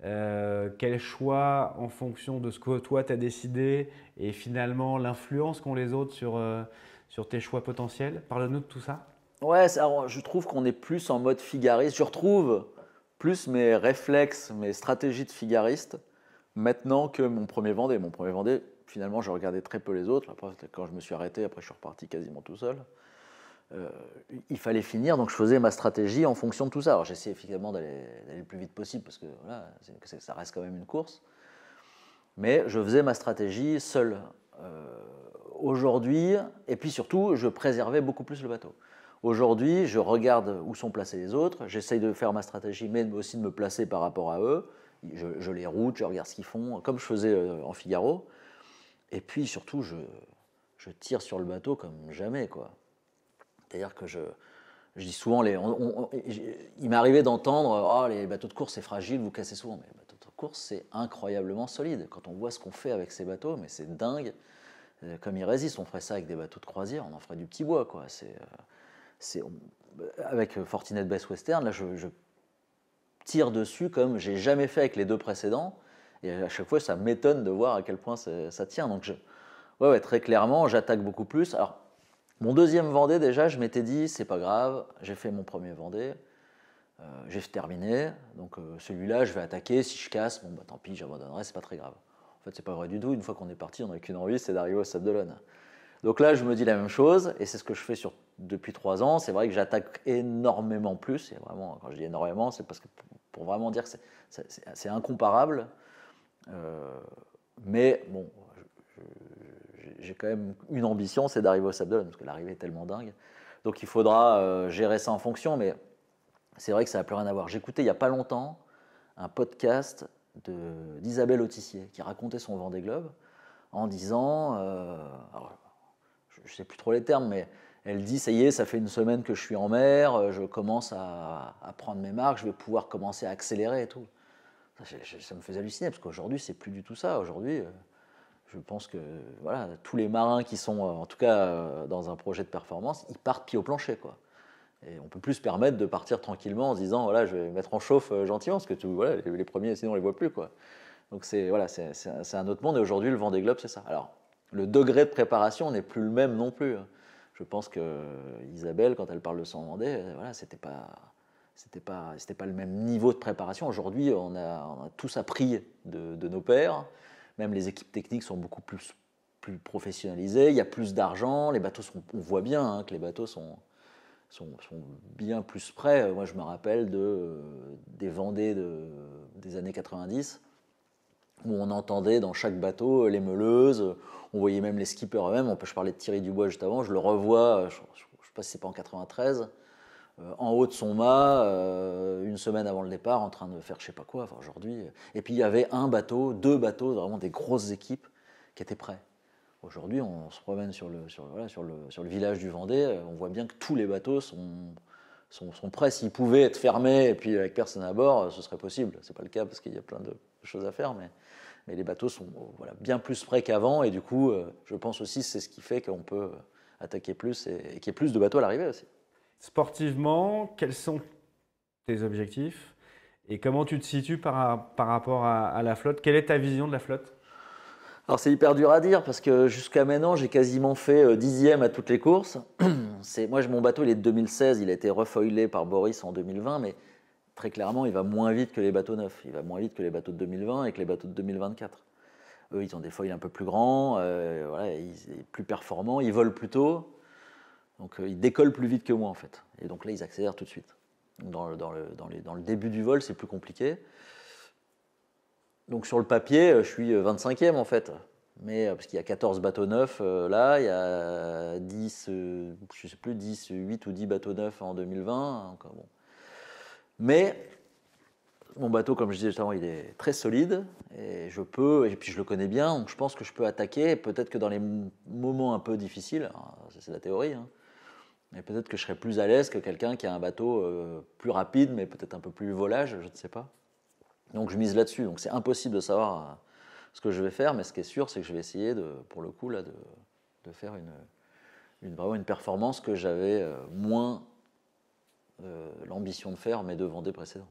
euh, quel choix en fonction de ce que toi tu as décidé et finalement l'influence qu'ont les autres sur, euh, sur tes choix potentiels Parle-nous de tout ça. Ouais, je trouve qu'on est plus en mode figariste. Je retrouve plus mes réflexes, mes stratégies de figariste maintenant que mon premier Vendée. Mon premier Vendée, finalement, je regardais très peu les autres. Après, quand je me suis arrêté, après, je suis reparti quasiment tout seul. Euh, il fallait finir, donc je faisais ma stratégie en fonction de tout ça. Alors j'essayais effectivement d'aller le plus vite possible parce que ça reste quand même une course. Mais je faisais ma stratégie seul. Euh, aujourd'hui, et puis surtout, je préservais beaucoup plus le bateau. Aujourd'hui, je regarde où sont placés les autres, j'essaye de faire ma stratégie, mais aussi de me placer par rapport à eux. Je, les route, je regarde ce qu'ils font, comme je faisais euh, en Figaro. Et puis surtout, je, je tire sur le bateau comme jamais. quoi. C'est-à-dire que je, dis souvent, les, il m'est arrivé d'entendre euh, oh, les bateaux de course, c'est fragile, vous cassez souvent. Mais les bateaux de course, c'est incroyablement solide. Quand on voit ce qu'on fait avec ces bateaux, mais c'est dingue euh, comme ils résistent. On ferait ça avec des bateaux de croisière, on en ferait du petit bois. Quoi. C'est, euh, avec Fortinet Base Western, là, je, tire dessus comme j'ai jamais fait avec les deux précédents. Et à chaque fois, ça m'étonne de voir à quel point ça, tient. Donc, je, ouais, ouais, très clairement, j'attaque beaucoup plus. Alors, mon deuxième Vendée, déjà, je m'étais dit, c'est pas grave, j'ai fait mon premier Vendée, euh, j'ai terminé, donc euh, celui-là, je vais attaquer, si je casse, bon, bah tant pis, j'abandonnerai, c'est pas très grave. En fait, c'est pas vrai du tout, une fois qu'on est parti, on n'a qu'une envie, c'est d'arriver au Sable d'Olonne. Donc là, je me dis la même chose, et c'est ce que je fais sur, depuis trois ans. C'est vrai que j'attaque énormément plus, et vraiment, quand je dis énormément, c'est parce que pour, vraiment dire que c'est incomparable. Euh, mais bon, je, j'ai quand même une ambition, c'est d'arriver au Sable parce que l'arrivée est tellement dingue. Donc il faudra euh, gérer ça en fonction, mais c'est vrai que ça n'a plus rien à voir. J'écoutais il n'y a pas longtemps un podcast d'Isabelle Autissier qui racontait son Vendée Globe en disant, euh, je ne sais plus trop les termes, mais elle dit, ça y est, ça fait une semaine que je suis en mer, euh, je commence à, prendre mes marques, je vais pouvoir commencer à accélérer et tout. Ça, ça me faisait halluciner, parce qu'aujourd'hui, c'est plus du tout ça. Aujourd'hui, je pense que voilà, tous les marins qui sont, euh, en tout cas, euh, dans un projet de performance, ils partent pied au plancher. Quoi. Et on peut plus se permettre de partir tranquillement en se disant, voilà, je vais mettre en chauffe euh, gentiment, parce que tout, les premiers, sinon on les voit plus. Quoi. Donc c'est voilà, un autre monde, et aujourd'hui, le Vendée Globe, c'est ça. Alors, le degré de préparation n'est plus le même non plus. Hein. Je pense que Isabelle, quand elle parle de son Vendée, voilà, c'était pas c'était pas c'était pas le même niveau de préparation. Aujourd'hui, on a, tous appris de nos pères. Même les équipes techniques sont beaucoup plus, plus professionnalisées, il y a plus d'argent, les bateaux on voit bien hein, que les bateaux sont, bien plus prêts. Moi, je me rappelle de, euh, des Vendées des années 90, où on entendait dans chaque bateau euh, les meuleuses, on voyait même les skippers eux-mêmes. Je parlais de Thierry Dubois juste avant, je le revois, euh, je ne sais pas si c'est pas en 93, euh, en haut de son mât, euh, une semaine avant le départ, en train de faire je sais pas quoi, aujourd'hui. Et puis il y avait un bateau, deux bateaux, vraiment des grosses équipes qui étaient prêts. Aujourd'hui, on se promène sur le, le, village du Vendée, euh, on voit bien que tous les bateaux sont, sont, prêts. S'ils pouvaient être fermés et puis avec personne à bord, ce serait possible. Ce n'est pas le cas parce qu'il y a plein de choses à faire, mais, les bateaux sont voilà, bien plus prêts qu'avant. Et du coup, je pense aussi c'est ce qui fait qu'on peut attaquer plus et, et qu'il y ait plus de bateaux à l'arrivée aussi sportivement, quels sont tes objectifs et comment tu te situes par, par rapport à, la flotte Quelle est ta vision de la flotte alors c'est hyper dur à dire parce que jusqu'à maintenant j'ai quasiment fait euh, dixième à toutes les courses. C'est moi mon bateau il est de 2016, il a été refoilé par Boris en 2020, mais très clairement il va moins vite que les bateaux neufs, il va moins vite que les bateaux de 2020 et que les bateaux de 2024. Eux ils ont des foils un peu plus grands, euh, voilà, ils, sont plus performants, ils volent plus tôt. Donc euh, ils décollent plus vite que moi en fait. Et donc là, ils accélèrent tout de suite. Dans le, début du vol, c'est plus compliqué. Donc sur le papier, euh, je suis 25e euh, en fait. Mais parce qu'il y a 14 bateaux neufs là, il y a 10, je sais plus, 10, 8 ou 10 bateaux neufs en 2020. Mais mon bateau, comme je disais justement, il est très solide et je peux, et puis je le connais bien, donc je pense que je peux attaquer. Peut-être que dans les moments un peu difficiles, hein, c'est la théorie, hein, et peut-être que je serais plus à l'aise que quelqu'un qui a un bateau euh, plus rapide, mais peut-être un peu plus volage, je ne sais pas. Donc je mise là-dessus. Donc c'est impossible de savoir euh, ce que je vais faire, mais ce qui est sûr, c'est que je vais essayer, de, pour le coup, là, de, faire une, une, vraiment une performance que j'avais euh, moins l'ambition de faire mais vendre des précédents.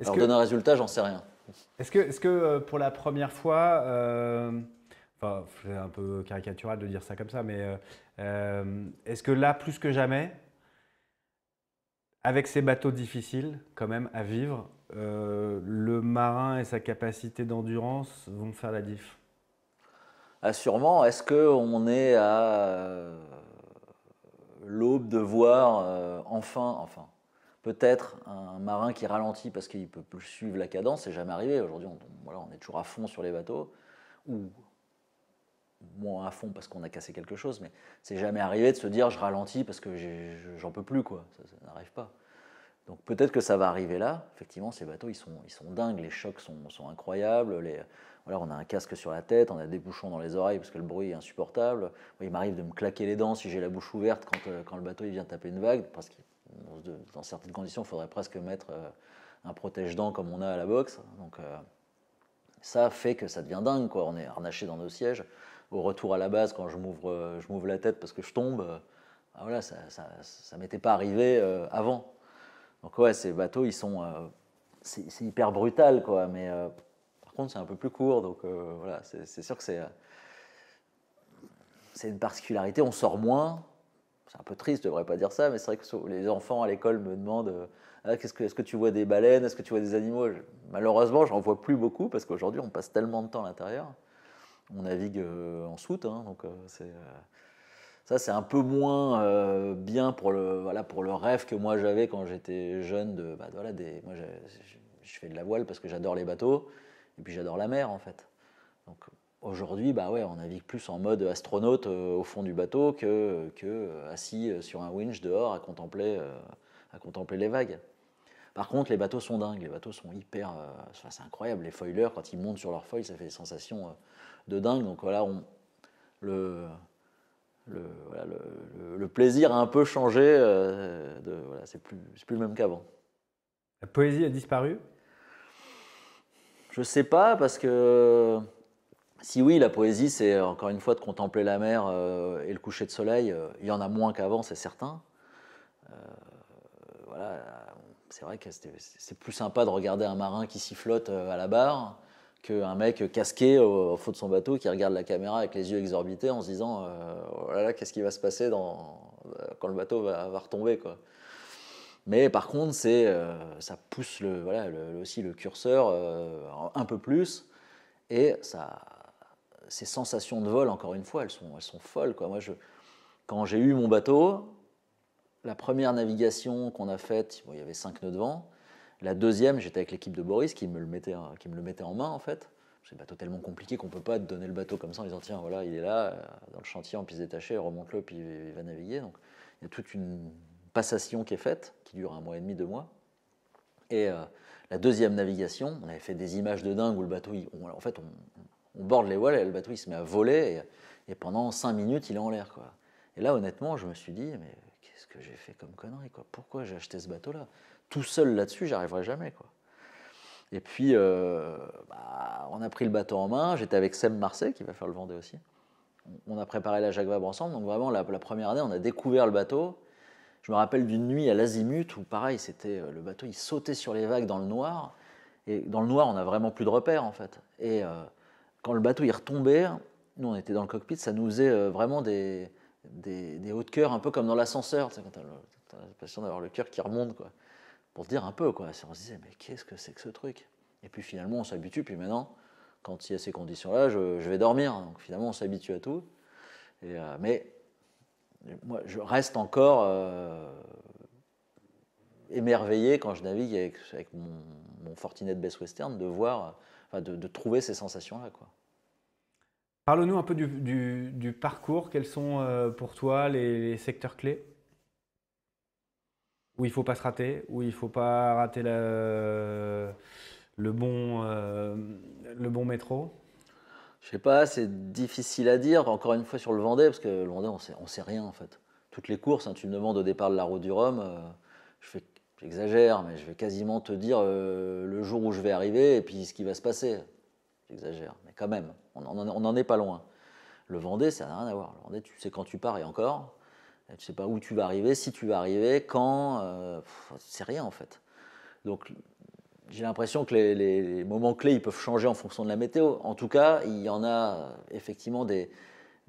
Alors donner un résultat, j'en sais rien. Est-ce que, est -ce que pour la première fois, Enfin, c'est un peu caricatural de dire ça comme ça, mais euh, euh, est-ce que là, plus que jamais, avec ces bateaux difficiles quand même à vivre, euh, le marin et sa capacité d'endurance vont faire la diff Assurément. Ah, est-ce qu'on est à l'aube de voir enfin, enfin, peut-être un marin qui ralentit parce qu'il ne peut plus suivre la cadence, c'est jamais arrivé. Aujourd'hui, on, voilà, on est toujours à fond sur les bateaux, ou moins à fond parce qu'on a cassé quelque chose, mais c'est jamais arrivé de se dire je ralentis parce que j'en peux plus, quoi. Ça, n'arrive pas. Donc peut-être que ça va arriver là. Effectivement, ces bateaux, ils sont, ils sont dingues, les chocs sont, sont incroyables. Les, voilà, on a un casque sur la tête, on a des bouchons dans les oreilles parce que le bruit est insupportable. Il m'arrive de me claquer les dents si j'ai la bouche ouverte quand, euh, quand le bateau il vient taper une vague, parce que dans certaines conditions, il faudrait presque mettre euh, un protège-dents comme on a à la boxe. Donc euh, ça fait que ça devient dingue, quoi. On est harnaché dans nos sièges au retour à la base, quand je m'ouvre, euh, je la tête parce que je tombe, euh, ah, voilà, ça, ça, m'était pas arrivé euh, avant. Donc ouais, ces bateaux, ils sont, c'est, hyper brutal, quoi. Mais par contre, c'est un peu plus court, donc voilà, c'est, sûr que c'est, c'est une particularité. On sort moins. C'est un peu triste, je devrais pas dire ça, mais c'est vrai que les enfants à l'école me demandent. Ah, qu'est-ce que, est-ce que tu vois des baleines Est-ce que tu vois des animaux je, Malheureusement, vois plus beaucoup parce qu'aujourd'hui, on passe tellement de temps à l'intérieur on navigue euh, en soute, hein, donc euh, c'est euh, ça c'est un peu moins bien pour le voilà pour le rêve que moi j'avais quand j'étais jeune de bah, voilà moi je fais de la voile parce que j'adore les bateaux et puis j'adore la mer en fait donc aujourd'hui bah ouais on navigue plus en mode astronaute au fond du bateau que que assis sur un winch dehors à contempler à contempler les vagues par contre, les bateaux sont dingues, les bateaux sont hyper. Euh, c'est incroyable, les foilers, quand ils montent sur leurs foils, ça fait des sensations euh, de dingue. Donc voilà, on, le, le, le, plaisir a un peu changé, euh, de, c'est plus, plus le même qu'avant. La poésie a disparu Je sais pas, parce que. Si oui, la poésie, c'est encore une fois de contempler la mer et le coucher de soleil. il y en a moins qu'avant, c'est certain. voilà, c'est vrai que c'est plus sympa de regarder un marin qui s'y euh, à la barre qu'un mec casqué au, fond de son bateau qui regarde la caméra avec les yeux exorbités en se disant euh, oh là là, qu'est-ce qui va se passer euh, quand le bateau va, va retomber quoi. Mais par contre, c'est ça pousse le, aussi le curseur un peu plus et ça, ces sensations de vol, encore une fois, elles sont, folles quoi. Moi, quand j'ai eu mon bateau, la première navigation qu'on a faite, il y avait cinq nœuds de vent. La deuxième, j'étais avec l'équipe de Boris qui me le mettait, euh, qui me le mettait en main en fait. C'est bateau tellement compliqué qu'on ne peut pas donner le bateau comme ça en disant tiens voilà il est là euh, dans le chantier en se détachée remonte-le puis il va naviguer donc il y a toute une passation qui est faite qui dure un mois et demi deux mois et euh, la deuxième navigation on avait fait des images de dingue où le bateau en fait on, borde les voiles et le bateau il se met à voler et, pendant cinq minutes il est en l'air et là honnêtement je me suis dit mais qu'est-ce que j'ai fait comme connerie quoi Pourquoi j'ai acheté ce bateau-là Tout seul là-dessus, arriverai jamais quoi. Et puis, euh, bah, on a pris le bateau en main. J'étais avec Sem Marseille qui va faire le Vendée aussi. On a préparé la Jacques Vabre ensemble. Donc vraiment, la, première année, on a découvert le bateau. Je me rappelle d'une nuit à l'Azimut où pareil, c'était euh, le bateau, il sautait sur les vagues dans le noir. Et dans le noir, on n'a vraiment plus de repères en fait. Et euh, quand le bateau il retombait, nous on était dans le cockpit, ça nous faisait vraiment des, des, hauts de cœur, un peu comme dans l'ascenseur, tu quand tu as l'impression d'avoir le cœur qui remonte, quoi, pour te dire un peu, quoi. Si on se disait, mais qu'est-ce que c'est que ce truc Et puis finalement, on s'habitue, puis maintenant, quand il y a ces conditions-là, je, vais dormir. Donc finalement, on s'habitue à tout. Euh, mais moi, je reste encore euh, émerveillé quand je navigue avec, mon, mon, Fortinet Best Western de voir, de, de trouver ces sensations-là, quoi. Parle-nous un peu du, parcours. Quels sont euh, pour toi les, secteurs clés où il ne faut pas se rater, où il ne faut pas rater le, bon, euh, le bon métro Je sais pas, c'est difficile à dire. Encore une fois sur le Vendée, parce que le Vendée, on sait, on sait rien en fait. Toutes les courses, hein, tu me demandes au départ de la route du Rhum, euh, je J'exagère, mais je vais quasiment te dire le jour où je vais arriver et puis ce qui va se passer. J'exagère, mais quand même. On n'en est pas loin. Le Vendée, ça n'a rien à voir. Le Vendée, tu sais quand tu pars et encore. Tu sais pas où tu vas arriver, si tu vas arriver, quand. Euh, c'est rien en fait. Donc j'ai l'impression que les, moments clés, ils peuvent changer en fonction de la météo. En tout cas, il y en a euh, effectivement des.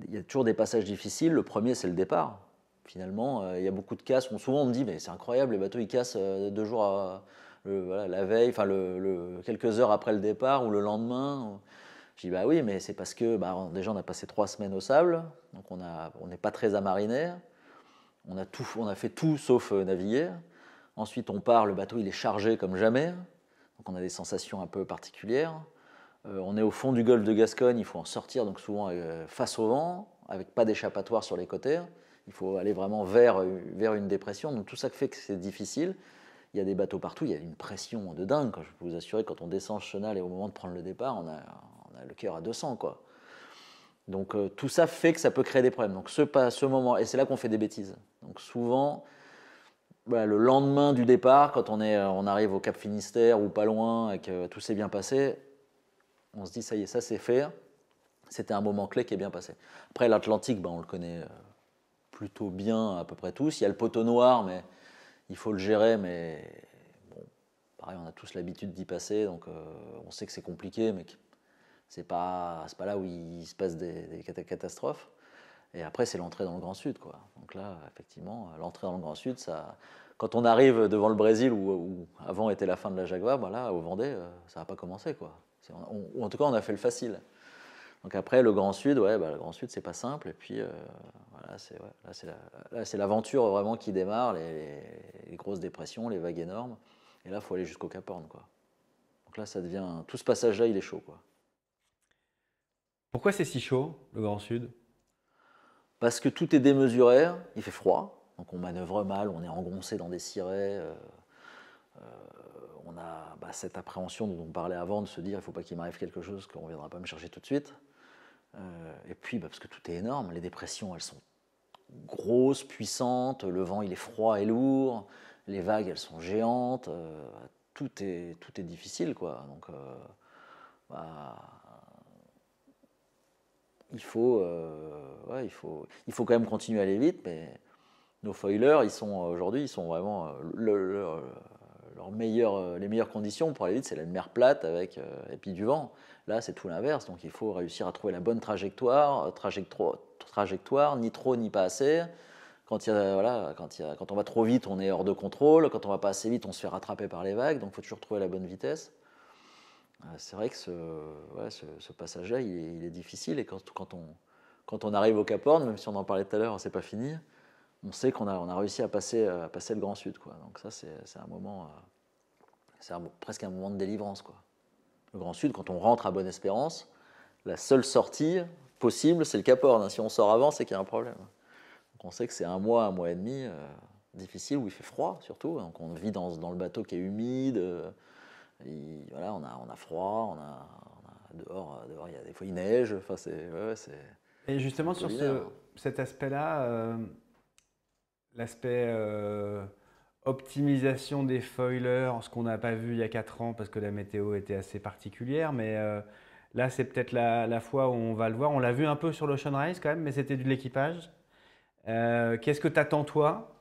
Il y a toujours des passages difficiles. Le premier, c'est le départ. Finalement, euh, il y a beaucoup de casses. souvent, on me dit, mais c'est incroyable, les bateaux, ils cassent deux jours à, la veille, enfin quelques heures après le départ ou le lendemain. Je dis bah oui, mais c'est parce que bah, déjà on a passé trois semaines au sable, donc on n'est on pas très amariné, on a, tout, on a fait tout sauf euh, naviguer. Ensuite on part, le bateau il est chargé comme jamais, donc on a des sensations un peu particulières. Euh, on est au fond du golfe de Gascogne, il faut en sortir donc souvent euh, face au vent, avec pas d'échappatoire sur les côtés. Il faut aller vraiment vers, vers une dépression, donc tout ça fait que c'est difficile. Il y a des bateaux partout, il y a une pression de dingue. Quand je peux vous assurer, quand on descend Chenal et au moment de prendre le départ, on a, on a le cœur à 200, quoi. Donc euh, tout ça fait que ça peut créer des problèmes. Donc ce, pas, ce moment, et c'est là qu'on fait des bêtises. Donc souvent, bah, le lendemain du départ, quand on, est, euh, on arrive au Cap Finistère ou pas loin et que tout s'est bien passé, on se dit ça y est, ça c'est fait. C'était un moment clé qui est bien passé. Après l'Atlantique, bah, on le connaît euh, plutôt bien à peu près tous. Il y a le poteau noir, mais il faut le gérer, mais bon, pareil, on a tous l'habitude d'y passer, donc on sait que c'est compliqué, mais c'est pas, pas là où il se passe des, catastrophes. Et après, c'est l'entrée dans le Grand Sud. Quoi. Donc là, effectivement, l'entrée dans le Grand Sud, ça, quand on arrive devant le Brésil, où, avant était la fin de la Jaguar, voilà, bah au Vendée, euh, ça n'a pas commencé. Quoi. en tout cas, on a fait le facile. Donc après, le Grand Sud, ouais, bah, le Grand Sud, c'est pas simple. Et puis, euh, voilà, c'est là, c'est l'aventure vraiment qui démarre, les, grosses dépressions, les vagues énormes. Et là, il faut aller jusqu'au Cap Horn. Quoi. Donc là, ça devient. Tout ce passage-là, il est chaud. Quoi. Pourquoi c'est si chaud, le Grand Sud Parce que tout est démesuré, il fait froid, donc on manœuvre mal, on est engoncé dans des cirés, euh, euh, on a bah, cette appréhension dont on parlait avant, de se dire il ne faut pas qu'il m'arrive quelque chose, qu'on ne viendra pas me chercher tout de suite. Euh, et puis, bah, parce que tout est énorme, les dépressions, elles sont grosses, puissantes, le vent, il est froid et lourd, les vagues, elles sont géantes, tout, est, tout est difficile, quoi. Donc, bah, il faut, euh, il, faut, il faut quand même continuer à aller vite, mais nos foilers, ils sont euh, aujourd'hui, ils sont vraiment euh, les meilleures conditions pour aller vite, c'est la mer plate avec et puis du vent. Là, c'est tout l'inverse, donc il faut réussir à trouver la bonne trajectoire, trajectoire, ni trop ni pas assez. Quand, il y a, voilà, quand, il y a, quand on va trop vite, on est hors de contrôle. Quand on va pas assez vite, on se fait rattraper par les vagues. Donc, il faut toujours trouver la bonne vitesse. Ah, c'est vrai que ce, ouais, passage-là, il, est difficile. Et quand, on, arrive au Cap même si on en parlait tout à l'heure, c'est pas fini, on sait qu'on a, réussi à passer, euh, à passer le Grand Sud. Donc ça, c'est un moment, euh, c'est presque un moment de délivrance. Le Grand Sud, quand on rentre à Bonne-Espérance, la seule sortie possible, c'est le Cap Horn. Si on sort avant, c'est qu'il y a un problème. Donc on sait que c'est un mois, un mois et demi euh, difficile, où il fait froid surtout. Donc on vit dans, le bateau qui est humide voilà, on a, on a froid, on a, on a dehors, euh, dehors, il y a des fois il neige. Enfin, c'est, Et justement sur ce, hein. cet aspect-là, euh, l'aspect euh, optimisation des foilers, ce qu'on n'a pas vu il y a 4 ans parce que la météo était assez particulière, mais là c'est peut-être la, la, fois où on va le voir. On l'a vu un peu sur l'Ocean Race quand même, mais c'était de l'équipage. qu'est-ce que t'attends toi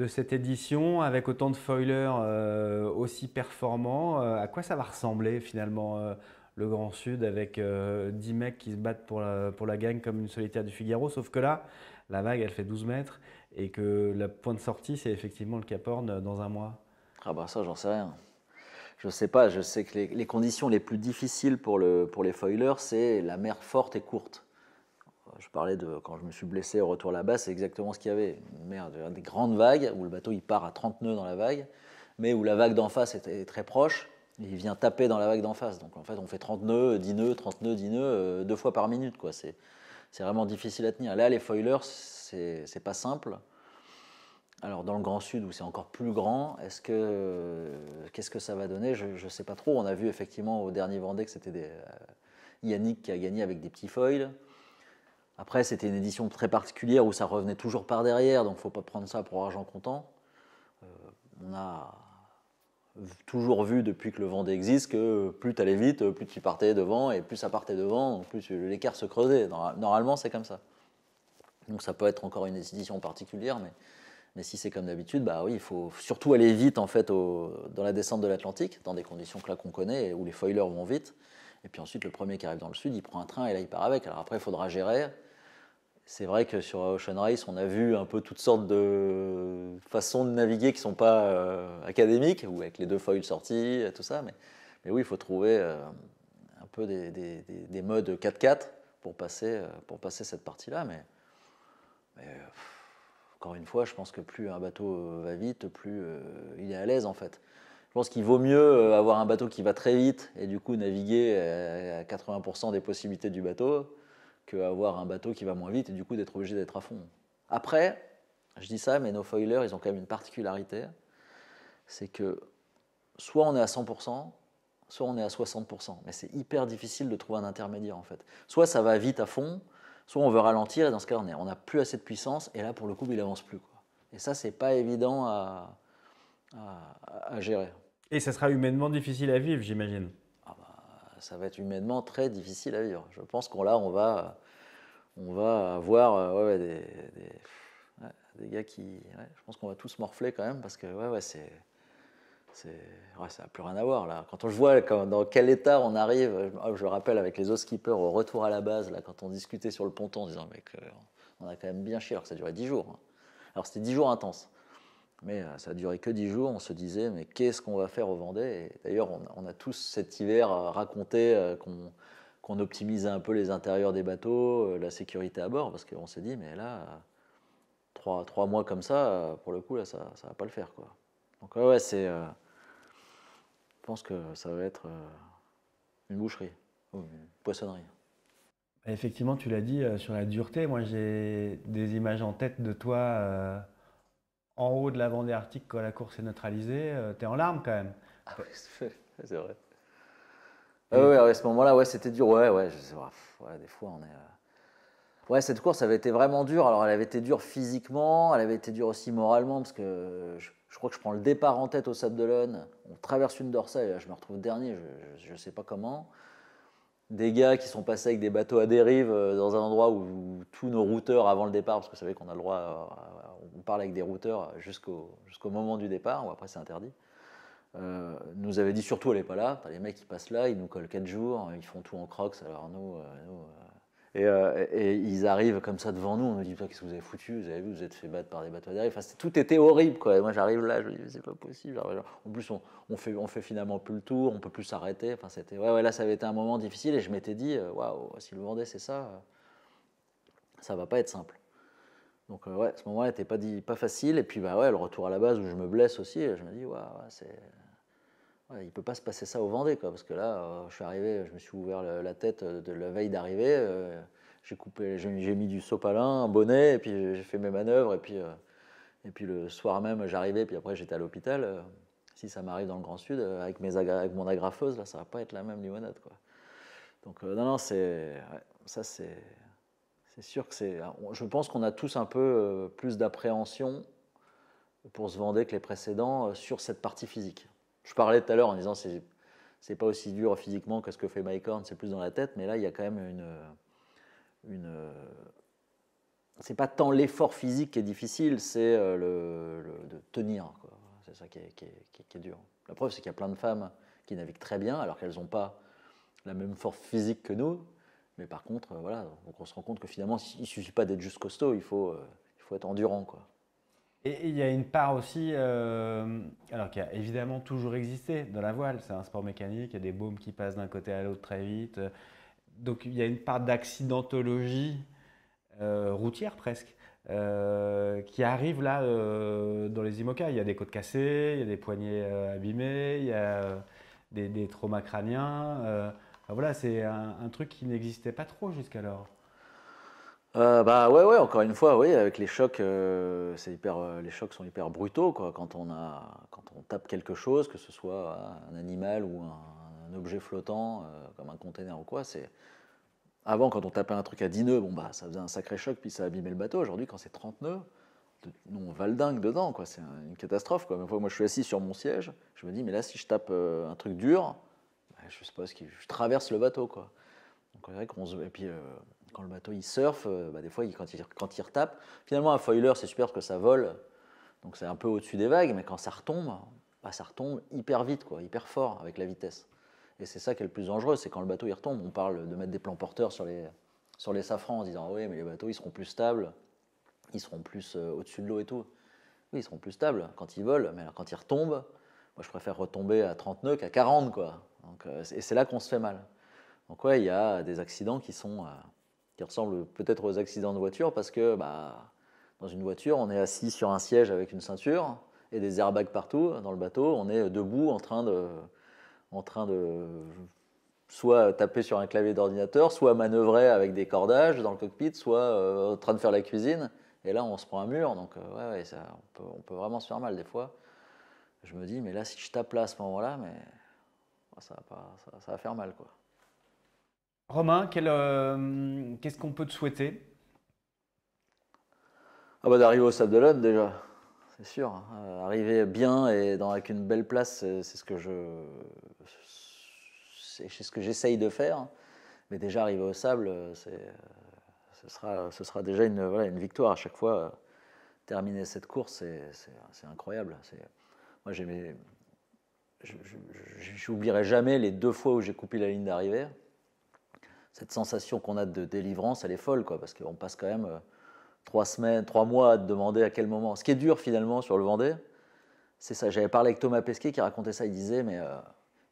de cette édition avec autant de foilers euh, aussi performants. Euh, à quoi ça va ressembler finalement euh, le Grand Sud avec 10 mecs qui se battent pour la, pour la gagne comme une solitaire du Figaro Sauf que là, la vague elle fait 12 mètres et que le point de sortie c'est effectivement le Cap Horn dans un mois. Ah bah ça j'en sais rien. Je sais pas, je sais que les, conditions les plus difficiles pour, le, pour les foilers c'est la mer forte et courte je parlais de quand je me suis blessé au retour là-bas, c'est exactement ce qu'il y avait. Merde, des grandes vagues où le bateau il part à 30 nœuds dans la vague, mais où la vague d'en face est très proche. il vient taper dans la vague d'en face. Donc en fait, on fait 30 nœuds, 10 nœuds, 30 nœuds, 10 nœuds, euh, deux fois par minute. quoi. C'est vraiment difficile à tenir. Là, les foilers, c'est pas simple. Alors dans le Grand Sud où c'est encore plus grand, est-ce que qu'est-ce que ça va donner Je ne sais pas trop. On a vu effectivement au dernier Vendée que c'était euh, Yannick qui a gagné avec des petits foils. Après, c'était une édition très particulière où ça revenait toujours par derrière, donc faut pas prendre ça pour argent comptant. Euh, on a toujours vu depuis que le Vendée existe que plus tu allais vite, plus tu partais devant, et plus ça partait devant, plus l'écart se creusait. Normalement, c'est comme ça. Donc ça peut être encore une édition particulière, mais, mais si c'est comme d'habitude, bah oui, il faut surtout aller vite en fait dans la descente de l'Atlantique, dans des conditions que là qu'on connaît, où les foilers vont vite. Et puis ensuite, le premier qui arrive dans le sud, il prend un train et là, il part avec. Alors après, il faudra gérer c'est vrai que sur Ocean Race, on a vu un peu toutes sortes de façons de naviguer qui ne sont pas euh, académiques, ou avec les deux foils et tout ça. Mais, oui, il faut trouver euh, un peu des, modes 4x4 pour passer, euh, pour passer cette partie-là. Mais, encore une fois, je pense que plus un bateau va vite, plus il est à l'aise en fait. Je pense qu'il vaut mieux avoir un bateau qui va très vite et du coup naviguer à 80% des possibilités du bateau avoir un bateau qui va moins vite et du coup d'être obligé d'être à fond. Après, je dis ça, mais nos foilers, ils ont quand même une particularité, c'est que soit on est à 100%, soit on est à 60%. Mais c'est hyper difficile de trouver un intermédiaire en fait. Soit ça va vite à fond, soit on veut ralentir et dans ce cas on n'a plus assez de puissance et là pour le coup il avance plus. Quoi. Et ça c'est pas évident à, à gérer. Et ça sera humainement difficile à vivre j'imagine ça va être humainement très difficile à vivre. Je pense qu'on là, on va, on va avoir euh, des, gars qui. je pense qu'on va tous morfler quand même parce que ouais, ouais, c'est. ça n'a plus rien à voir là. Quand on, voit vois quand, dans quel état on arrive, je, oh, rappelle avec les skippers au retour à la base, là, quand on discutait sur le ponton en disant mais on a quand même bien chier alors que ça durait 10 jours. Hein. Alors c'était 10 jours intenses. Mais euh, ça a duré que dix jours. On se disait, mais qu'est-ce qu'on va faire au Vendée D'ailleurs, on, a tous cet hiver euh, raconté euh, qu'on optimisait un peu les intérieurs des bateaux, la sécurité à bord, parce qu'on s'est dit, mais là, trois, trois, mois comme ça, pour le coup, là, ça ne va pas le faire. Quoi. Donc, ouais, c'est. je pense que ça va être une boucherie, ou une poissonnerie. Effectivement, tu l'as dit sur la dureté. Moi, j'ai des images en tête de toi en haut de la Vendée Arctique quand la course est neutralisée, euh, tu es en larmes quand même. Ah oui, c'est vrai. Oui, ah à ce moment-là, ouais, c'était dur. Ouais, ouais, des fois, on est. Euh, cette course avait été vraiment dure. Alors, elle avait été dure physiquement, elle avait été dure aussi moralement, parce que je, crois que je prends le départ en tête au Sable On traverse une dorsale, et là, je me retrouve dernier, je, ne sais pas comment des gars qui sont passés avec des bateaux à dérive euh, dans un endroit où, tous nos routeurs avant le départ, parce que vous savez qu'on a le droit, euh, on parle avec des routeurs jusqu'au moment du départ, ou après c'est interdit, euh, nous avait dit surtout allez pas là, les mecs ils passent là, ils nous collent 4 jours, ils font tout en crocs, alors nous, nous euh, et, ils arrivent comme ça devant nous, on nous dit Qu'est-ce que vous avez foutu Vous avez vu, vous êtes fait battre par des bateaux à tout était horrible. Quoi. moi, j'arrive là, je me dis C'est pas possible. En plus, on, on, fait, on fait finalement plus le tour, on peut plus s'arrêter. Enfin, c'était, ouais, ouais, là, ça avait été un moment difficile et je m'étais dit euh, Waouh, si le Vendée, c'est ça, euh, ça va pas être simple. Donc, ouais, ce moment-là n'était pas, pas facile. Et puis, bah, ouais, le retour à la base où je me blesse aussi, je me dis Waouh, c'est il ne peut pas se passer ça au Vendée, quoi, parce que là, euh, je suis arrivé, je me suis ouvert la tête euh, de la veille d'arriver, euh, j'ai coupé, j'ai mis du sopalin, un bonnet, et puis j'ai fait mes manœuvres, et puis, et puis le soir même, j'arrivais, puis après j'étais à l'hôpital. si ça m'arrive dans le Grand Sud, avec, mes avec mon agrafeuse, là, ça va pas être la même limonade, quoi. Donc non, non, c'est, ça c'est, c'est sûr que c'est, je pense qu'on a tous un peu plus d'appréhension pour se vendre que les précédents sur cette partie physique. Je parlais tout à l'heure en disant c'est c'est pas aussi dur physiquement que ce que fait Mike Horn, c'est plus dans la tête, mais là il y a quand même une, une c'est pas tant l'effort physique qui est difficile, c'est euh, le, de tenir, c'est ça qui est, qui, est, dur. La preuve c'est qu'il y a plein de femmes qui naviguent très bien alors qu'elles n'ont pas la même force physique que nous, mais par contre euh, voilà, on se rend compte que finalement il suffit pas d'être juste costaud, il faut, euh, il faut être endurant quoi. Et il y a une part aussi, euh, alors qui a évidemment toujours existé dans la voile, c'est un sport mécanique, il y a des baumes qui passent d'un côté à l'autre très vite. Donc il y a une part d'accidentologie euh, routière presque euh, qui arrive là dans les IMOCA. Il y a des côtes cassées, il y a des poignets abîmés, il y a des, traumas crâniens. voilà, c'est un truc qui n'existait pas trop jusqu'alors. Euh, bah ouais, ouais, encore une fois, oui, avec les chocs, euh, c'est hyper, euh, les chocs sont hyper brutaux quoi, quand, on a, quand on tape quelque chose, que ce soit un animal ou un, objet flottant, comme un container ou quoi. C'est avant quand on tapait un truc à 10 nœuds, bon bah ça faisait un sacré choc puis ça abîmait le bateau. Aujourd'hui quand c'est 30 nœuds, nous on va le dingue dedans quoi, c'est une catastrophe quoi. une fois, moi je suis assis sur mon siège, je me dis mais là si je tape un truc dur, bah, je sais pas ce qui, je traverse le bateau quoi. Donc on qu'on se, et puis quand le bateau il surfe, euh, bah, des fois quand, il, quand il retape, finalement un foiler c'est super parce que ça vole, donc c'est un peu au-dessus des vagues, mais quand ça retombe, bah, ça retombe hyper vite, quoi, hyper fort avec la vitesse. Et c'est ça qui est le plus dangereux, c'est quand le bateau il retombe. On parle de mettre des plans porteurs sur les, sur les safrans en disant oui mais les bateaux ils seront plus stables, ils seront plus euh, au-dessus de l'eau et tout. Oui, ils seront plus stables quand ils volent, mais quand ils retombent, moi je préfère retomber à 30 nœuds qu'à 40 quoi. Donc, euh, et c'est là qu'on se fait mal. Donc ouais, il y a des accidents qui sont qui ressemble peut-être aux accidents de voiture parce que bah, dans une voiture, on est assis sur un siège avec une ceinture et des airbags partout. Dans le bateau, on est debout en train de, en train de soit taper sur un clavier d'ordinateur, soit manœuvrer avec des cordages dans le cockpit, soit euh, en train de faire la cuisine. Et là, on se prend un mur, donc euh, ouais, ça, on, peut, vraiment se faire mal des fois. Je me dis, mais là, si je tape là à ce moment-là, mais ça va, ça va faire mal, quoi. Romain, euh, qu'est-ce qu'on peut te souhaiter ah bah, D'arriver au Sable de d'Olonne déjà, c'est sûr. Hein. Euh, arriver bien et dans, avec une belle place, c'est ce que je, c'est ce que j'essaye de faire. Mais déjà arriver au Sable, euh, c'est, ce sera, ce sera déjà une, une victoire à chaque fois. Terminer cette course, c'est, incroyable. moi, j'aimais, j'oublierai jamais les deux fois où j'ai coupé la ligne d'arrivée cette sensation qu'on a de délivrance, elle est folle, quoi, parce qu'on passe quand même euh, trois semaines, trois mois à demander à quel moment. Ce qui est dur finalement sur le Vendée, c'est ça. J'avais parlé avec Thomas Pesquet qui racontait ça. Il disait, mais euh,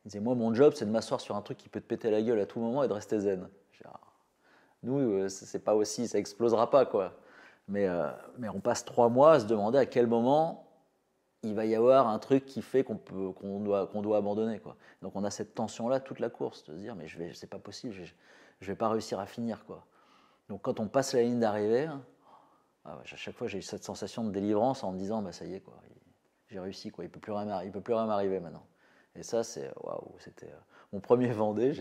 disait, moi, mon job, c'est de m'asseoir sur un truc qui peut te péter la gueule à tout moment et de rester zen. Ah, nous, euh, c'est pas aussi, ça explosera pas, quoi. Mais, mais on passe trois mois à se demander à quel moment il va y avoir un truc qui fait qu'on qu'on doit, qu'on doit abandonner. Quoi. Donc on a cette tension-là toute la course, de se dire mais je vais, c'est pas possible, je vais pas réussir à finir. Quoi. Donc quand on passe la ligne d'arrivée, ah à chaque fois j'ai cette sensation de délivrance en me disant bah, ça y est, quoi, j'ai réussi, quoi, il ne peut plus rien m'arriver maintenant. Et ça, c'est waouh, c'était euh, mon premier Vendée.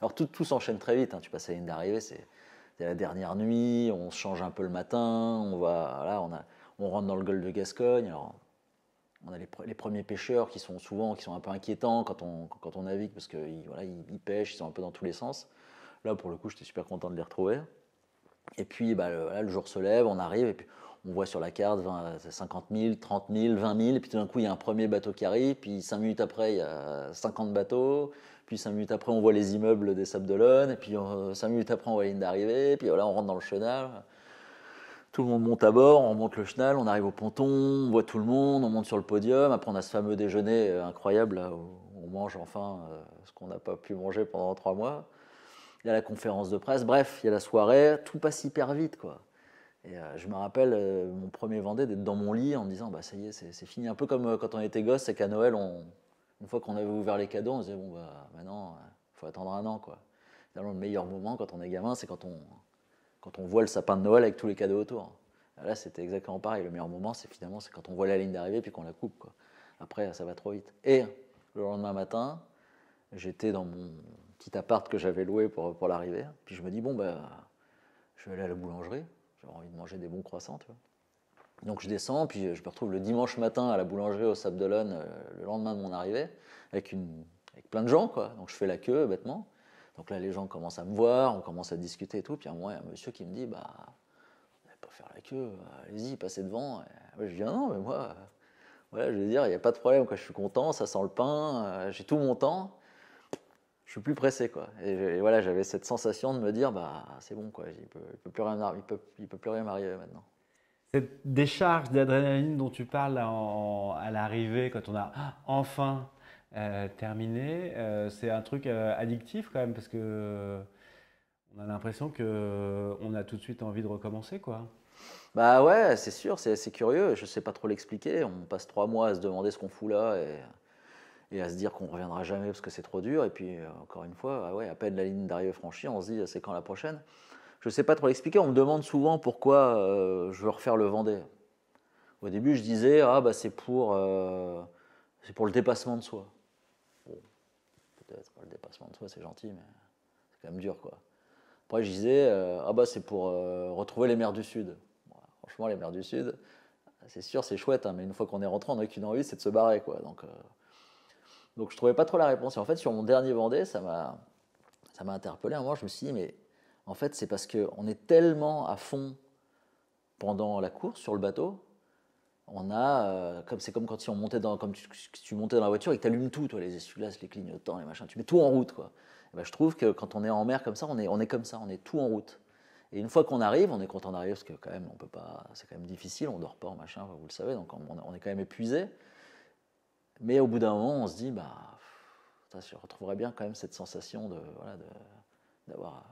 Alors tout, tout s'enchaîne très vite, hein. tu passes la ligne d'arrivée, c'est, la dernière nuit, on se change un peu le matin, on, va, on, on rentre dans le golfe de Gascogne. Alors, on a les, premiers pêcheurs qui sont souvent qui sont un peu inquiétants quand on, quand on navigue parce qu'ils voilà, pêchent, ils sont un peu dans tous les sens. Là, pour le coup, j'étais super content de les retrouver. Et puis, bah, le, jour se lève, on arrive, et puis on voit sur la carte 50 000, 30 000, 20 000, et puis tout d'un coup, il y a un premier bateau qui arrive, puis cinq minutes après, il y a 50 bateaux, puis cinq minutes après, on voit les immeubles des Sables d'Olonne, et puis cinq minutes après, on voit l'île d'arrivée, puis voilà, on rentre dans le chenal. Tout le monde monte à bord, on monte le chenal, on arrive au ponton, on voit tout le monde, on monte sur le podium. Après, on a ce fameux déjeuner euh, incroyable où on mange enfin euh, ce qu'on n'a pas pu manger pendant trois mois il y a la conférence de presse, bref, il y a la soirée, tout passe hyper vite, quoi. Et euh, je me rappelle euh, mon premier Vendée d'être dans mon lit en me disant bah ça y est c'est fini un peu comme euh, quand on était gosse c'est qu'à Noël on, une fois qu'on avait ouvert les cadeaux on se disait bon bah maintenant faut attendre un an quoi. Finalement, le meilleur moment quand on est gamin c'est quand on quand on voit le sapin de Noël avec tous les cadeaux autour. Là c'était exactement pareil le meilleur moment c'est finalement c'est quand on voit la ligne d'arrivée puis qu'on la coupe quoi. Après ça va trop vite. Et le lendemain matin j'étais dans mon petit appart que j'avais loué pour, l'arrivée. Puis je me dis, bon, bah, je vais aller à la boulangerie, j'ai envie de manger des bons croissants, tu vois. Donc je descends, puis je me retrouve le dimanche matin à la boulangerie au Sable euh, le lendemain de mon arrivée, avec, une, avec plein de gens, quoi. Donc je fais la queue, bêtement. Donc là, les gens commencent à me voir, on commence à discuter et tout. Puis à un il y a un monsieur qui me dit, bah, vous va pas faire la queue, euh, allez-y, passez devant. je dis, ah non, mais moi, euh, voilà, je veux dire, il n'y a pas de problème, quoi. je suis content, ça sent le pain, j'ai tout mon temps je suis plus pressé quoi. Et, voilà, j'avais cette sensation de me dire bah c'est bon quoi, il peut, peut plus rien, il peut, il peut plus rien m'arriver maintenant. Cette décharge d'adrénaline dont tu parles à l'arrivée, quand on a enfin euh, terminé, euh, c'est un truc euh, addictif quand même parce que on a l'impression que on a tout de suite envie de recommencer quoi. Bah ouais, c'est sûr, c'est curieux, je sais pas trop l'expliquer. On passe trois mois à se demander ce qu'on fout là et et à se dire qu'on ne reviendra jamais parce que c'est trop dur. Et puis, euh, encore une fois, ah ouais, à peine la ligne d'arrivée franchie, on se dit c'est quand la prochaine Je ne sais pas trop l'expliquer. On me demande souvent pourquoi euh, je veux refaire le Vendée. Au début, je disais ah, bah, c'est pour, euh, c'est pour le dépassement de soi. peut-être le dépassement de soi, c'est gentil, mais c'est quand même dur. quoi. Après, je disais ah, bah, c'est pour retrouver les mers du Sud. franchement, les mers du Sud. C'est sûr, c'est chouette, hein, mais une fois qu'on est rentré, on n'a qu'une envie, c'est de se barrer. Quoi. Donc, donc je trouvais pas trop la réponse. Et en fait, sur mon dernier Vendée, ça m'a, ça m'a interpellé. Moi je me suis dit, mais en fait, c'est parce qu'on est tellement à fond pendant la course sur le bateau. On a, euh, comme c'est comme quand si on montait dans, comme tu, montais dans la voiture et que tu allumes tout, toi, les essuie les clignotants, les machins, tu mets tout en route, quoi. Et eh ben, je trouve que quand on est en mer comme ça, on est, on est comme ça, on est tout en route. Et une fois qu'on arrive, on est content d'arriver parce que quand même, on peut pas, c'est quand même difficile, on dort pas, machin, vous le savez, donc on, on est quand même épuisé. Mais au bout d'un moment, on se dit, bah, je retrouverais bien quand même cette sensation de, voilà, d'avoir,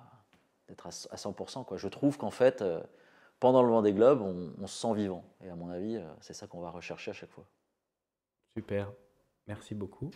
d'être à 100%. Quoi. Je trouve qu'en fait, euh, pendant le vent des globes, on, se sent vivant. Et à mon avis, euh, c'est ça qu'on va rechercher à chaque fois. Super, merci beaucoup.